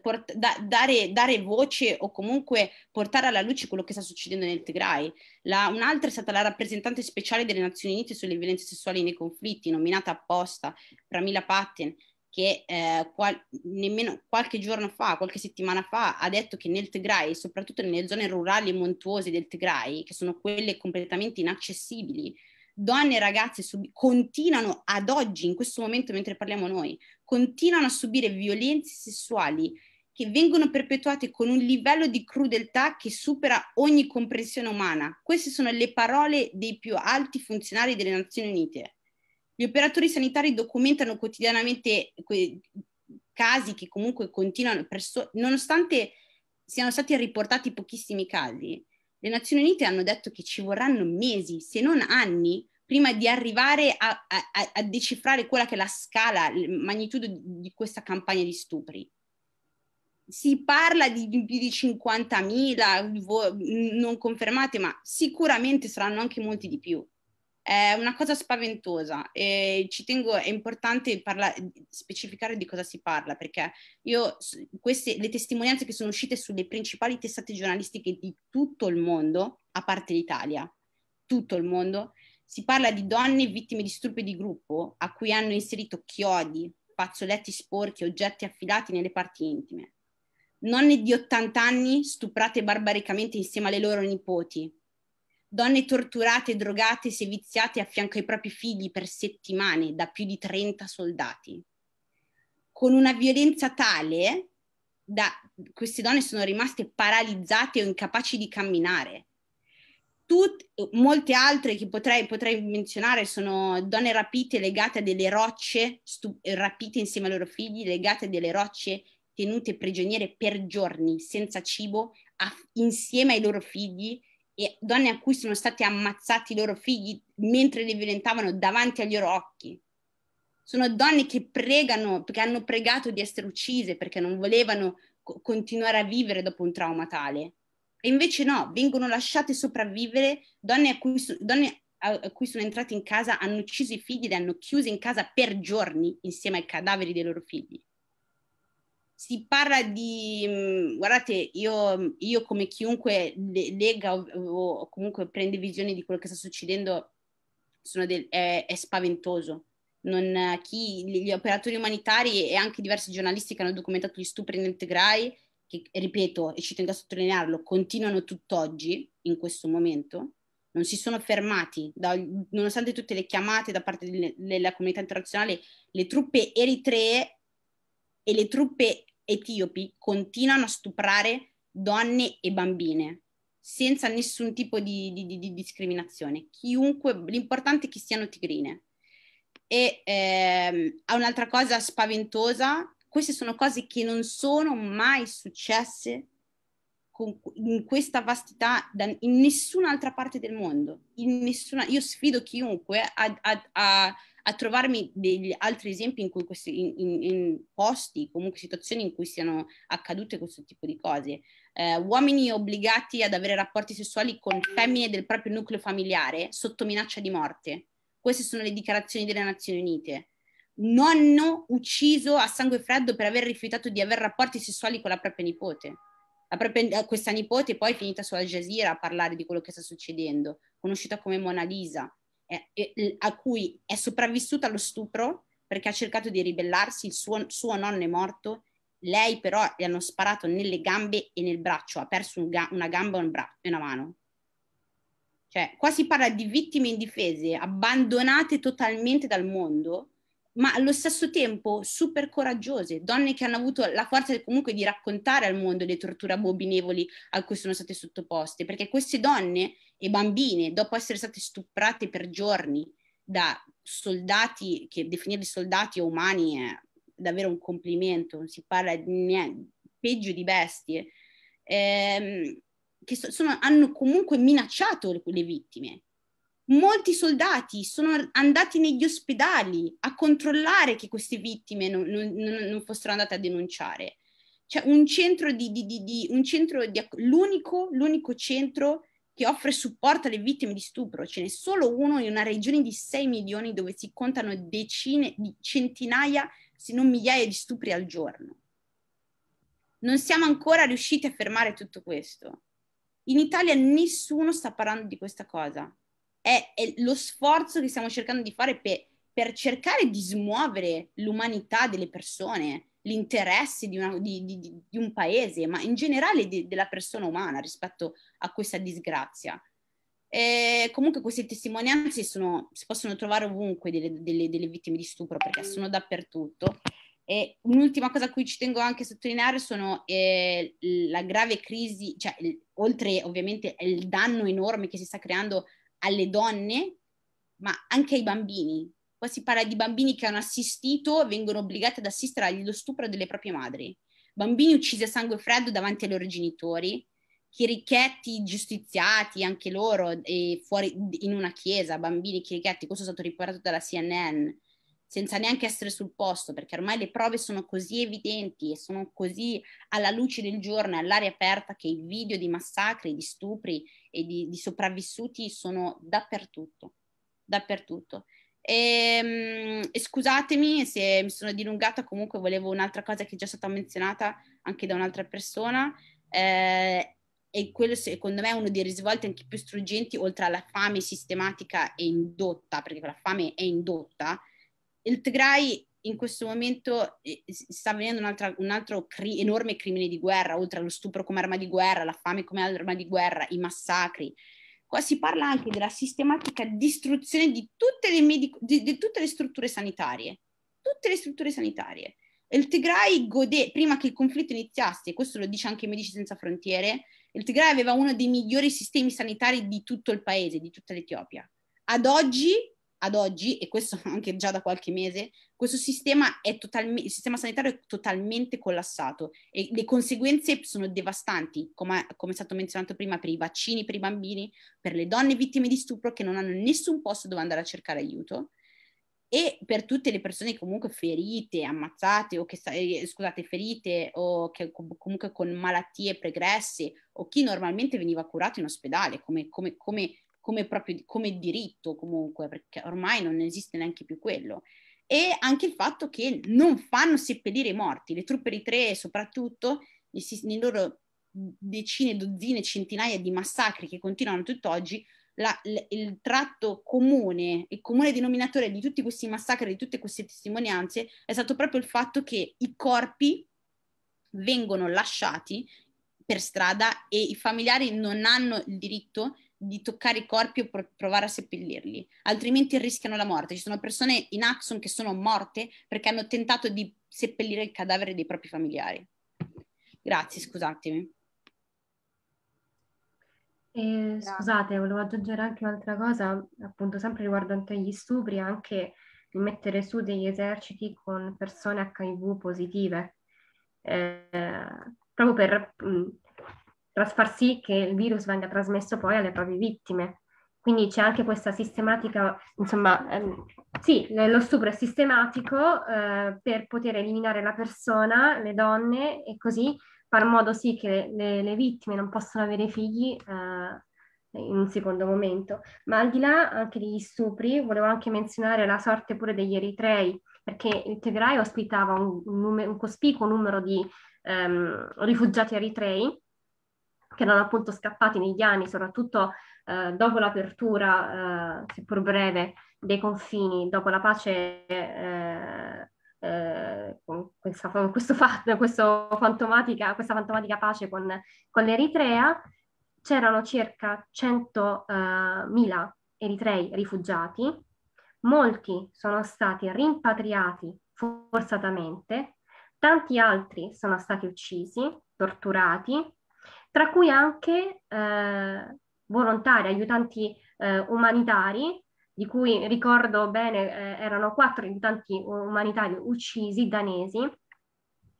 port- da- dare, dare, voce o comunque portare alla luce quello che sta succedendo nel Tigray. La, un'altra è stata la rappresentante speciale delle Nazioni Unite sulle violenze sessuali nei conflitti, nominata apposta Pramila Patten, che eh, qual- nemmeno qualche giorno fa, qualche settimana fa, ha detto che nel Tigray, soprattutto nelle zone rurali e montuose del Tigray, che sono quelle completamente inaccessibili, donne e ragazze sub- continuano ad oggi, in questo momento mentre parliamo noi, continuano a subire violenze sessuali che vengono perpetuate con un livello di crudeltà che supera ogni comprensione umana. Queste sono le parole dei più alti funzionari delle Nazioni Unite. Gli operatori sanitari documentano quotidianamente que- casi che comunque continuano, perso- nonostante siano stati riportati pochissimi casi, le Nazioni Unite hanno detto che ci vorranno mesi, se non anni, prima di arrivare a, a, a decifrare quella che è la scala, la magnitudo di, di questa campagna di stupri si parla di più di 50.000 non confermate, ma sicuramente saranno anche molti di più. È una cosa spaventosa e ci tengo, è importante parla, specificare di cosa si parla perché io, queste, le testimonianze che sono uscite sulle principali testate giornalistiche di tutto il mondo, a parte l'Italia, tutto il mondo, si parla di donne vittime di stupri di gruppo a cui hanno inserito chiodi, fazzoletti sporchi, oggetti affidati nelle parti intime. Nonne di 80 anni stuprate barbaricamente insieme alle loro nipoti. Donne torturate, drogate e seviziate a fianco ai propri figli per settimane da più di 30 soldati. Con una violenza tale da queste donne sono rimaste paralizzate o incapaci di camminare Tut- molte altre che potrei, potrei, menzionare sono donne rapite legate a delle rocce, stu- rapite insieme ai loro figli, legate a delle rocce tenute prigioniere per giorni senza cibo a- insieme ai loro figli e donne a cui sono stati ammazzati i loro figli mentre li violentavano davanti agli loro occhi. Sono donne che pregano, che hanno pregato di essere uccise perché non volevano co- continuare a vivere dopo un trauma tale e invece no, vengono lasciate sopravvivere donne a cui, su, donne a cui sono entrate in casa, hanno ucciso i figli, li hanno chiusi in casa per giorni insieme ai cadaveri dei loro figli. Si parla di, mm, guardate, io, io come chiunque lega o, o, comunque prende visione di quello che sta succedendo, del, è, è spaventoso. Non, chi, gli operatori umanitari e anche diversi giornalisti che hanno documentato gli stupri nel Tigray che ripeto e ci tengo a sottolinearlo, continuano tutt'oggi, in questo momento, non si sono fermati, da, nonostante tutte le chiamate da parte delle, della comunità internazionale, le truppe eritree e le truppe etiopi continuano a stuprare donne e bambine senza nessun tipo di, di, di discriminazione, chiunque, l'importante è che siano tigrine. E ehm, un'altra cosa spaventosa queste sono cose che non sono mai successe con, in questa vastità da, in nessun'altra parte del mondo. Nessuna, io sfido chiunque a, a, a, a, trovarmi degli altri esempi in, cui questi, in, in, in, posti, comunque situazioni in cui siano accadute questo tipo di cose. Eh, uomini obbligati ad avere rapporti sessuali con femmine del proprio nucleo familiare sotto minaccia di morte. Queste sono le dichiarazioni delle Nazioni Unite nonno ucciso a sangue freddo per aver rifiutato di avere rapporti sessuali con la propria nipote. La propria, eh, questa nipote poi è finita su Al Jazeera a parlare di quello che sta succedendo, conosciuta come Mona Lisa, eh, eh, a cui è sopravvissuta allo stupro perché ha cercato di ribellarsi, il suo, suo nonno è morto, lei però le hanno sparato nelle gambe e nel braccio, ha perso un ga- una gamba e, un bra- una mano. Cioè, qua si parla di vittime indifese, abbandonate totalmente dal mondo, ma allo stesso tempo super coraggiose, donne che hanno avuto la forza comunque di raccontare al mondo le torture abominevoli a cui sono state sottoposte, perché queste donne e bambine, dopo essere state stuprate per giorni da soldati, che definirli soldati o umani è davvero un complimento, non si parla di peggio di bestie, ehm, che sono, hanno comunque minacciato le, le vittime molti soldati sono andati negli ospedali a controllare che queste vittime non, non, non fossero andate a denunciare. Cioè un centro di, di, di, di un centro l'unico, l'unico, centro che offre supporto alle vittime di stupro, ce n'è solo uno in una regione di 6 milioni dove si contano decine, di centinaia, se non migliaia di stupri al giorno. Non siamo ancora riusciti a fermare tutto questo. In Italia nessuno sta parlando di questa cosa è, è lo sforzo che stiamo cercando di fare per, per, cercare di smuovere l'umanità delle persone, l'interesse di, una, di, di, di un paese, ma in generale della persona umana rispetto a questa disgrazia. E comunque queste testimonianze sono, si possono trovare ovunque delle, delle, delle, vittime di stupro perché sono dappertutto. E un'ultima cosa a cui ci tengo anche a sottolineare sono eh, la grave crisi, cioè, oltre ovviamente al danno enorme che si sta creando alle donne, ma anche ai bambini. Qua si parla di bambini che hanno assistito e vengono obbligati ad assistere allo stupro delle proprie madri, bambini uccisi a sangue freddo davanti ai loro genitori, chirichetti giustiziati anche loro e fuori in una chiesa, bambini chirichetti, questo è stato riportato dalla CNN, senza neanche essere sul posto, perché ormai le prove sono così evidenti e sono così alla luce del giorno e all'aria aperta che i video di massacri, di stupri e di, di sopravvissuti sono dappertutto, dappertutto. E, ehm, e, scusatemi se mi sono dilungata, comunque volevo un'altra cosa che è già stata menzionata anche da un'altra persona. Eh, e quello secondo me è uno dei risvolti anche più struggenti oltre alla fame sistematica e indotta, perché la fame è indotta, il Tigray in questo momento eh, sta avvenendo un altro cri- enorme crimine di guerra, oltre allo stupro come arma di guerra, la fame come arma di guerra, i massacri. Qua si parla anche della sistematica distruzione di tutte le, medico- di, di tutte le strutture sanitarie. Tutte le strutture sanitarie. Il Tigray gode, prima che il conflitto iniziasse, questo lo dice anche Medici Senza Frontiere, il Tigray aveva uno dei migliori sistemi sanitari di tutto il paese, di tutta l'Etiopia. Ad oggi ad oggi, e questo <laughs> anche già da qualche mese, questo sistema, è totalmente, il sistema sanitario è totalmente collassato e le conseguenze sono devastanti, come, come è stato menzionato prima, per i vaccini per i bambini, per le donne vittime di stupro che non hanno nessun posto dove andare a cercare aiuto e per tutte le persone comunque ferite, ammazzate o che, eh, scusate, ferite o che comunque con malattie pregresse o chi normalmente veniva curato in ospedale, come, come, come come, proprio, come diritto comunque, perché ormai non esiste neanche più quello. E anche il fatto che non fanno seppellire i morti, le truppe di tre soprattutto, nei loro decine, dozzine, centinaia di massacri che continuano tutt'oggi, la, l- il tratto comune, il comune denominatore di tutti questi massacri, di tutte queste testimonianze, è stato proprio il fatto che i corpi vengono lasciati per strada e i familiari non hanno il diritto di toccare i corpi o pro- provare a seppellirli, altrimenti rischiano la morte. Ci sono persone in Axon che sono morte perché hanno tentato di seppellire il cadavere dei propri familiari. Grazie, scusatemi. Eh, scusate, volevo aggiungere anche un'altra cosa, appunto sempre riguardante agli stupri, anche di mettere su degli eserciti con persone HIV positive, eh, proprio per... Mh, per far sì che il virus venga trasmesso poi alle proprie vittime. Quindi c'è anche questa sistematica, insomma, ehm, sì, lo stupro è sistematico eh, per poter eliminare la persona, le donne e così far modo sì che le, le vittime non possano avere figli eh, in un secondo momento. Ma al di là anche degli stupri, volevo anche menzionare la sorte pure degli eritrei, perché il Tigray ospitava un, un, un cospicuo numero di ehm, rifugiati eritrei che erano appunto scappati negli anni, soprattutto eh, dopo l'apertura, eh, seppur breve, dei confini, dopo la pace, eh, eh con questa, con questo, <laughs> questo fantomatica, questa fantomatica pace con, con l'Eritrea, c'erano circa 100.000 eh, eritrei rifugiati, molti sono stati rimpatriati forzatamente, tanti altri sono stati uccisi, torturati, tra cui anche eh, volontari, aiutanti eh, umanitari, di cui ricordo bene eh, erano quattro aiutanti umanitari uccisi danesi,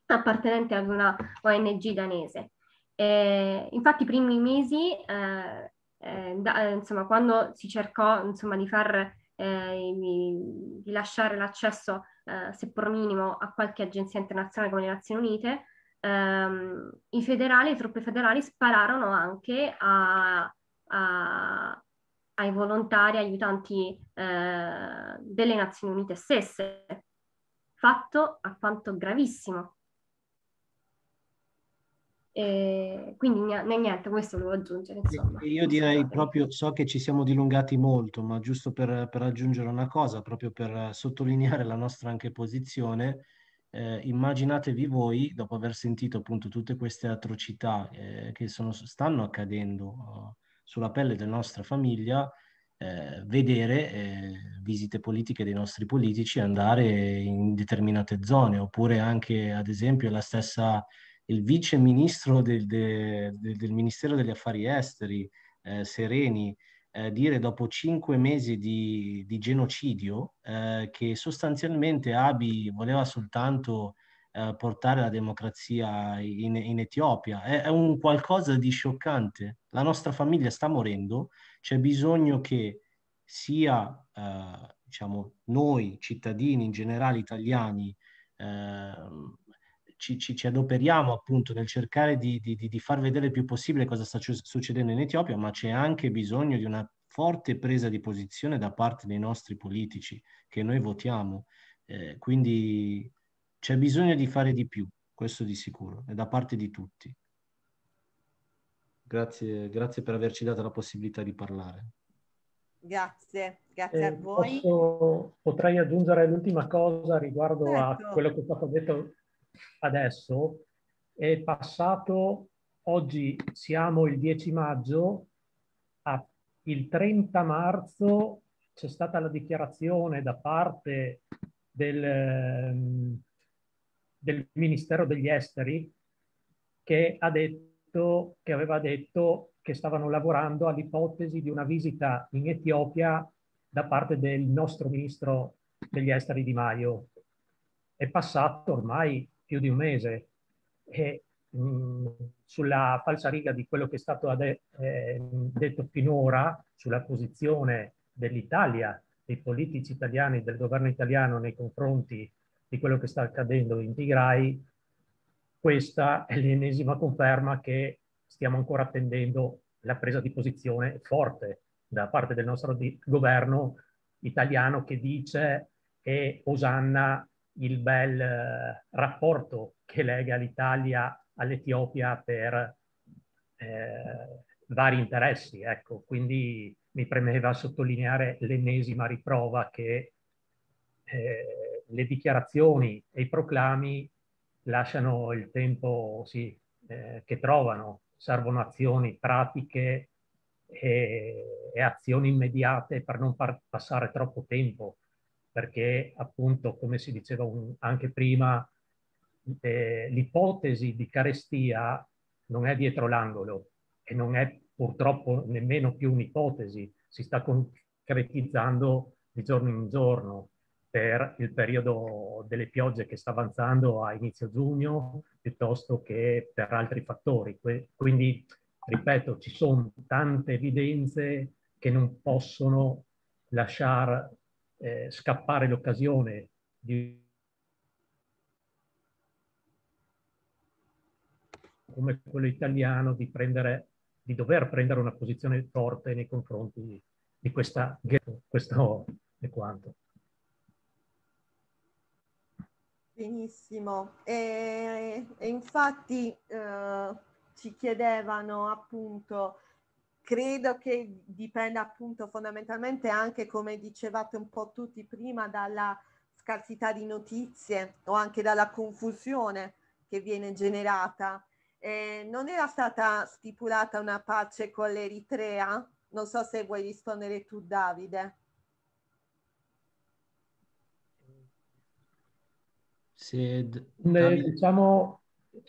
appartenenti ad una ONG danese. E, infatti i primi mesi, eh, eh, da, eh, insomma, quando si cercò insomma, di far di, lasciare l'accesso, eh, seppur minimo, a qualche agenzia internazionale come le Nazioni Unite, ehm, i federali, le truppe federali spararono anche a, a, ai volontari, aiutanti eh, delle Nazioni Unite stesse, fatto alquanto gravissimo. E quindi niente, questo volevo aggiungere. Insomma. Io direi proprio, so che ci siamo dilungati molto, ma giusto per, per aggiungere una cosa, proprio per sottolineare la nostra anche posizione, eh, immaginatevi voi, dopo aver sentito appunto tutte queste atrocità eh, che sono, stanno accadendo eh, sulla pelle della nostra famiglia, eh, vedere eh, visite politiche dei nostri politici andare in determinate zone, oppure anche ad esempio la stessa, il vice ministro del, de, del Ministero degli Affari Esteri, eh, Sereni, eh, dire dopo cinque mesi di, di genocidio eh, che sostanzialmente Abi voleva soltanto eh, portare la democrazia in, in Etiopia. È, è, un qualcosa di scioccante. La nostra famiglia sta morendo, c'è bisogno che sia eh, diciamo, noi cittadini in generale italiani ehm, ci, ci, ci, adoperiamo appunto nel cercare di, di, di, far vedere il più possibile cosa sta succedendo in Etiopia, ma c'è anche bisogno di una forte presa di posizione da parte dei nostri politici che noi votiamo. Eh, quindi c'è bisogno di fare di più, questo di sicuro, e da parte di tutti. Grazie, grazie per averci dato la possibilità di parlare. Grazie, grazie eh, a voi. Posso, potrei aggiungere l'ultima cosa riguardo certo. a quello che è stato detto adesso è passato, oggi siamo il 10 maggio, a, il 30 marzo c'è stata la dichiarazione da parte del, ehm, del Ministero degli Esteri che ha detto che aveva detto che stavano lavorando all'ipotesi di una visita in Etiopia da parte del nostro ministro degli esteri Di Maio. È passato ormai più di un mese e mh, mm, sulla falsariga di quello che è stato eh, detto finora sulla posizione dell'Italia, dei politici italiani, del governo italiano nei confronti di quello che sta accadendo in Tigray, questa è l'ennesima conferma che stiamo ancora attendendo la presa di posizione forte da parte del nostro governo italiano che dice che Osanna il bel eh, rapporto che lega l'Italia all'Etiopia per eh, vari interessi. Ecco, quindi mi premeva sottolineare l'ennesima riprova che eh, le dichiarazioni e i proclami lasciano il tempo sì, eh, che trovano, servono azioni pratiche e, e azioni immediate per non passare troppo tempo perché appunto, come si diceva un, anche prima, eh, l'ipotesi di carestia non è dietro l'angolo e non è purtroppo nemmeno più un'ipotesi, si sta concretizzando di giorno in giorno per il periodo delle piogge che sta avanzando a inizio giugno piuttosto che per altri fattori. Quindi, ripeto, ci sono tante evidenze che non possono lasciare eh, scappare l'occasione di come quello italiano di, prendere, di dover prendere una posizione forte nei confronti di questa Questo è quanto. Benissimo, e, e infatti eh, ci chiedevano appunto credo che dipenda appunto fondamentalmente anche, come dicevate un po' tutti prima, dalla scarsità di notizie o anche dalla confusione che viene generata. Eh, non era stata stipulata una pace con l'Eritrea? Non so se vuoi rispondere tu, Davide. Se, Davide. Diciamo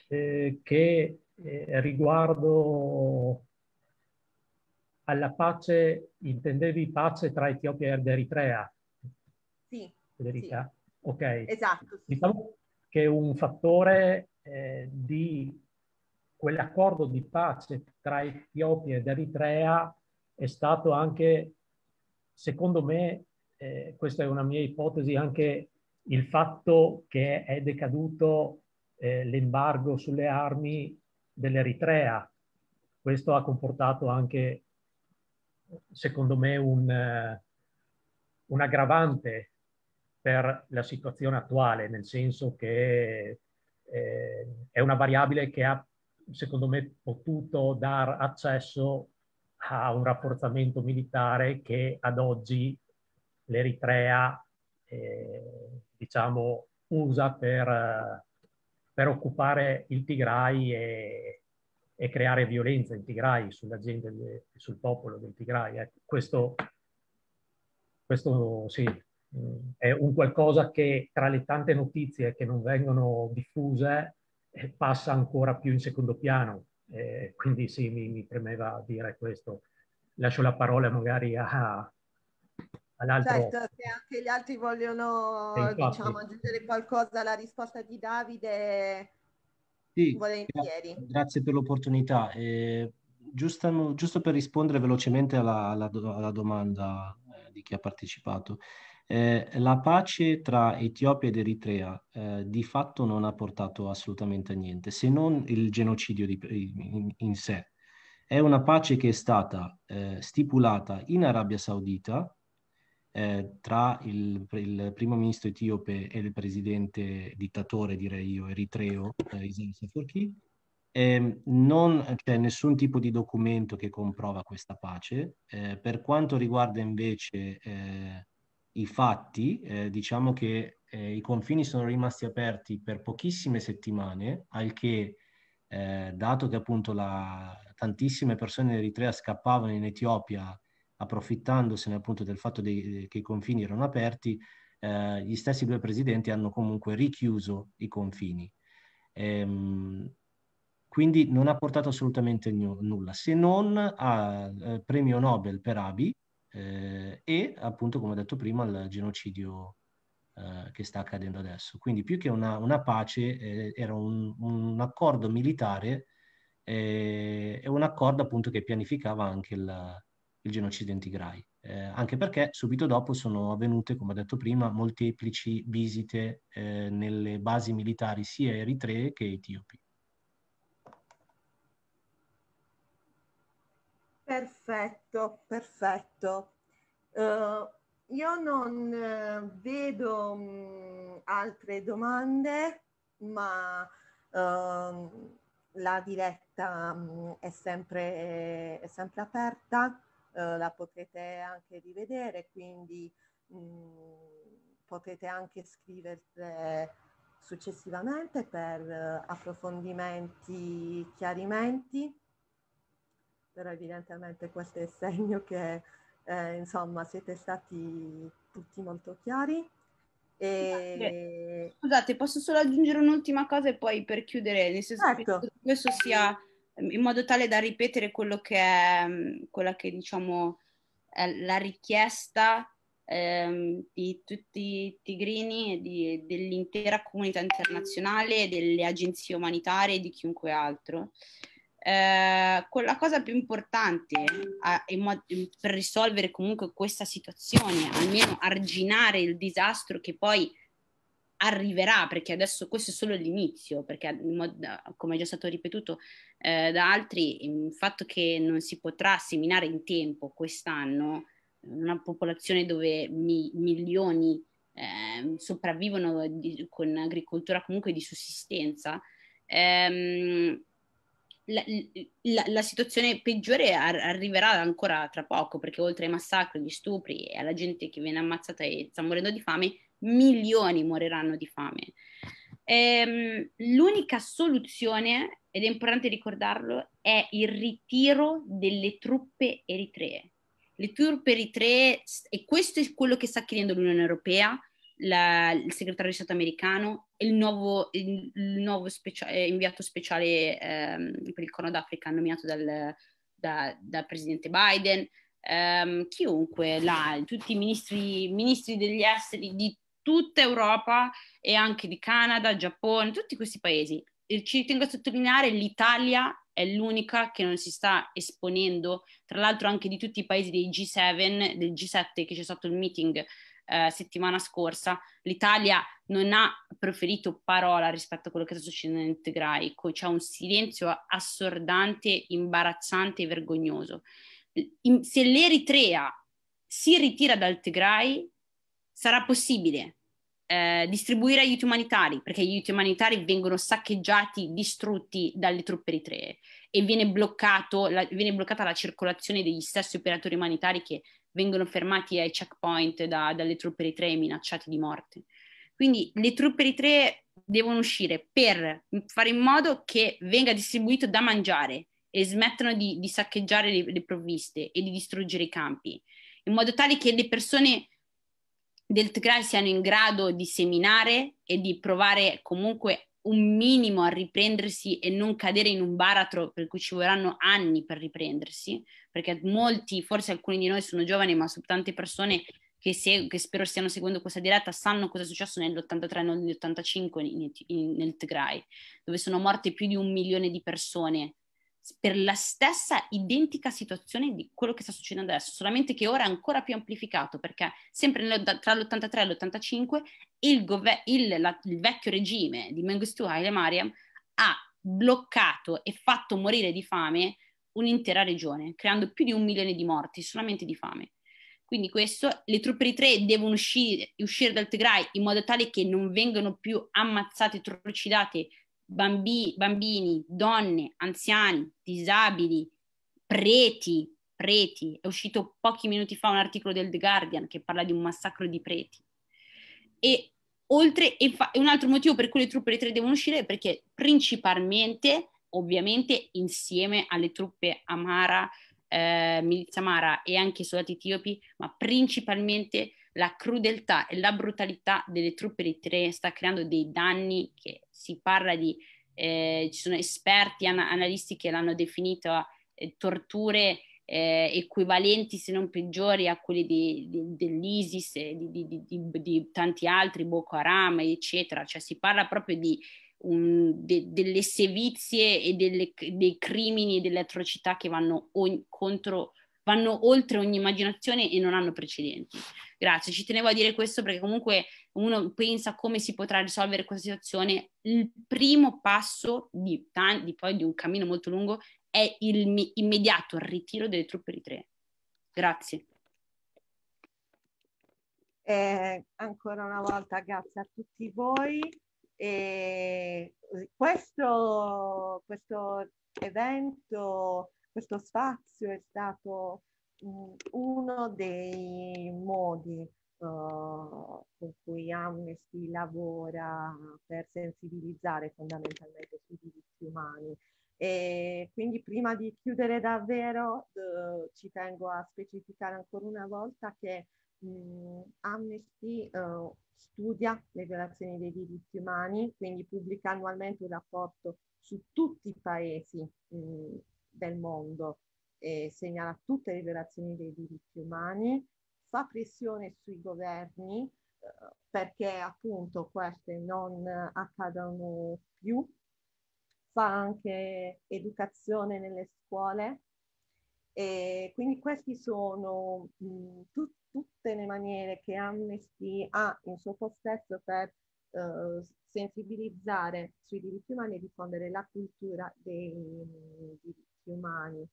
eh, che eh, riguardo alla pace, intendevi pace tra Etiopia ed Eritrea? Sì. Federica? Sì. Ok. Esatto. Sì. Diciamo che un fattore eh, di quell'accordo di pace tra Etiopia ed Eritrea è stato anche, secondo me, eh, questa è una mia ipotesi, anche il fatto che è decaduto eh, l'embargo sulle armi dell'Eritrea. Questo ha comportato anche secondo me, un, eh, un aggravante per la situazione attuale, nel senso che eh, è una variabile che ha, secondo me, potuto dar accesso a un rafforzamento militare che ad oggi l'Eritrea, eh, diciamo, usa per, eh, per occupare il Tigray e, e creare violenza in Tigray sulla gente e sul popolo del Tigray. Ecco, questo, questo sì, è un qualcosa che tra le tante notizie che non vengono diffuse eh, passa ancora più in secondo piano. Eh, quindi sì, mi, mi, premeva dire questo. Lascio la parola magari a, all'altro. Certo, se anche gli altri vogliono diciamo, aggiungere qualcosa alla risposta di Davide, sì, volentieri. Grazie per l'opportunità. Eh, giusto, giusto, per rispondere velocemente alla, alla, alla domanda eh, di chi ha partecipato, eh, la pace tra Etiopia ed Eritrea eh, di fatto non ha portato assolutamente a niente, se non il genocidio di, in, in, sé. È una pace che è stata eh, stipulata in Arabia Saudita eh, tra il, il, primo ministro etiope e il presidente dittatore, direi io, eritreo, eh, Isaias Afwerki, eh, non c'è nessun tipo di documento che comprova questa pace. Eh, per quanto riguarda invece eh, i fatti, eh, diciamo che eh, i confini sono rimasti aperti per pochissime settimane, al che, eh, dato che appunto la, tantissime persone in Eritrea scappavano in Etiopia approfittandosene appunto del fatto dei, eh, che i confini erano aperti, eh, gli stessi due presidenti hanno comunque richiuso i confini. Ehm, quindi non ha portato assolutamente n- nulla, se non al eh, premio Nobel per Abi eh, e appunto, come ho detto prima, al genocidio eh, che sta accadendo adesso. Quindi più che una, una pace eh, era un, un, accordo militare e un accordo appunto che pianificava anche la, il genocidio in Tigray, eh, anche perché subito dopo sono avvenute, come ho detto prima, molteplici visite eh, nelle basi militari sia eritree che etiopi. Perfetto, perfetto. Uh, io non eh, vedo mh, mm, altre domande, ma uh, la diretta mh, mm, è, sempre, è sempre aperta. Eh, la potrete anche rivedere, quindi mh, potrete anche scrivere successivamente per eh, approfondimenti, chiarimenti, però evidentemente questo è il segno che eh, insomma siete stati tutti molto chiari. E... Scusate, posso solo aggiungere un'ultima cosa e poi per chiudere, nel senso certo. che questo sia Ehm, in modo tale da ripetere quello che è, mm, quella che diciamo è la richiesta ehm, di tutti i tigrini e di, dell'intera comunità internazionale, delle agenzie umanitarie e di chiunque altro. Eh, la cosa più importante a, mod- per risolvere comunque questa situazione, almeno arginare il disastro che poi arriverà, perché adesso questo è solo l'inizio, perché come è già stato ripetuto eh, da altri, il fatto che non si potrà seminare in tempo quest'anno, una popolazione dove mi, milioni eh, sopravvivono di, con agricoltura comunque di sussistenza, ehm, la, la, la, situazione peggiore ar- arriverà ancora tra poco, perché oltre ai massacri, agli stupri e alla gente che viene ammazzata e sta morendo di fame, milioni moriranno di fame. Ehm, l'unica soluzione, ed è importante ricordarlo, è il ritiro delle truppe eritree. Le truppe eritree, e questo è quello che sta chiedendo l'Unione Europea, la, il segretario di Stato americano e il nuovo, il, il nuovo specia- eh, inviato speciale ehm, per il Corno d'Africa nominato dal, da, dal presidente Biden, ehm, chiunque, là, tutti i ministri, ministri degli esteri di tutta Europa e anche di Canada, Giappone, tutti questi paesi. Ci tengo a sottolineare l'Italia è l'unica che non si sta esponendo, tra l'altro anche di tutti i paesi dei G7, del G7 che c'è stato il meeting eh, settimana scorsa, l'Italia non ha proferito parola rispetto a quello che sta succedendo in Tegraico, c'è un silenzio assordante, imbarazzante e vergognoso. Se l'Eritrea si ritira dal Tigray, sarà possibile eh, distribuire aiuti umanitari, perché gli aiuti umanitari vengono saccheggiati, distrutti dalle truppe eritree e viene, la, viene bloccata la circolazione degli stessi operatori umanitari che vengono fermati ai checkpoint da, dalle truppe eritree minacciati di morte. Quindi le truppe eritree devono uscire per fare in modo che venga distribuito da mangiare e smettano di, di saccheggiare le, le provviste e di distruggere i campi, in modo tale che le persone del Tigray siano in grado di seminare e di provare comunque un minimo a riprendersi e non cadere in un baratro per cui ci vorranno anni per riprendersi, perché molti, forse alcuni di noi sono giovani, ma tante persone che, se, che spero stiano seguendo questa diretta sanno cosa è successo nell'83 e nell'85 in, in, nel Tigray, dove sono morte più di un milione di persone per la stessa identica situazione di quello che sta succedendo adesso, solamente che ora è ancora più amplificato perché sempre nel, tra l'83 e l'85 il, gove- il, la, il vecchio regime di Mengistu Haile Mariam ha bloccato e fatto morire di fame un'intera regione, creando più di un milione di morti solamente di fame. Quindi questo, le truppe di tre devono uscire, uscire dal Tigray in modo tale che non vengano più ammazzate, trucidate bambi, bambini, donne, anziani, disabili, preti, preti. È uscito pochi minuti fa un articolo del The Guardian che parla di un massacro di preti. E oltre, e fa, un altro motivo per cui le truppe eritrea devono uscire è perché principalmente, ovviamente insieme alle truppe amara, eh, milizia amara e anche soldati etiopi, ma principalmente la crudeltà e la brutalità delle truppe eritree sta creando dei danni che si parla di, eh, ci sono esperti, an- analisti che l'hanno definito eh, torture eh, equivalenti se non peggiori a quelle di, di, dell'ISIS, di, di, tanti altri, Boko Haram, eccetera. Cioè si parla proprio di un, de, delle sevizie e delle, dei crimini e delle atrocità che vanno, ogni, contro, vanno oltre ogni immaginazione e non hanno precedenti. Grazie, ci tenevo a dire questo perché comunque uno pensa come si potrà risolvere questa situazione. Il primo passo di, di, poi, di un cammino molto lungo è il immediato ritiro delle truppe di tre. Grazie. Eh, ancora una volta grazie a tutti voi. E questo, questo evento, questo spazio è stato uno dei modi uh, con cui Amnesty lavora per sensibilizzare fondamentalmente sui diritti umani. E quindi prima di chiudere davvero uh, ci tengo a specificare ancora una volta che mh, mm, Amnesty uh, studia le violazioni dei diritti umani, quindi pubblica annualmente un rapporto su tutti i paesi mh, mm, del mondo eh, segnala tutte le violazioni dei diritti umani, fa pressione sui governi eh, perché appunto queste non accadano più, fa anche educazione nelle scuole. E quindi queste sono mh, tut- tutte le maniere che Amnesty ha in suo possesso per eh, sensibilizzare sui diritti umani e diffondere la cultura dei mh, diritti umani.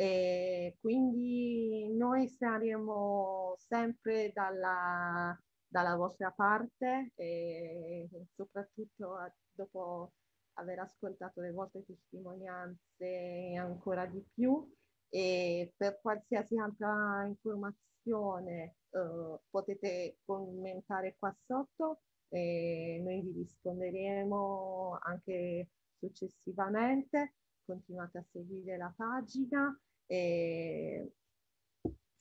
E quindi noi saremo sempre dalla, dalla vostra parte e soprattutto dopo aver ascoltato le vostre testimonianze ancora di più e per qualsiasi altra informazione eh, potete commentare qua sotto e noi vi risponderemo anche successivamente continuate a seguire la pagina eh,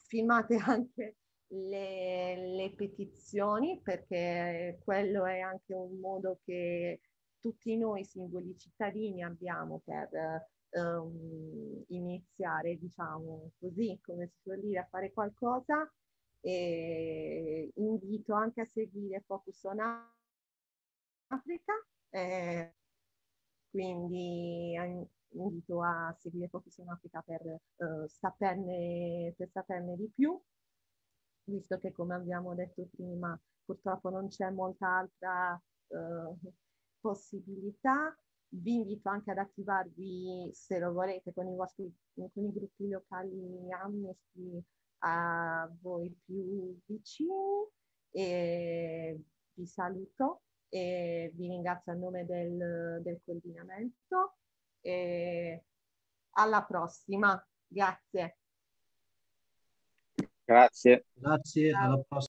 filmate <laughs> anche le, le, petizioni perché quello è anche un modo che tutti noi singoli cittadini abbiamo per um, iniziare, diciamo così, come si suol dire, a fare qualcosa e invito anche a seguire Focus on Africa, eh, quindi invito a seguire Focus in Africa per, eh, saperne, per saperne di più, visto che come abbiamo detto prima purtroppo non c'è molta altra eh, possibilità. Vi invito anche ad attivarvi, se lo volete, con i, vostri, con i gruppi locali Amnesty a voi più vicini e vi saluto e vi ringrazio a nome del, del coordinamento e alla prossima. Grazie. Grazie. Grazie, alla prossima.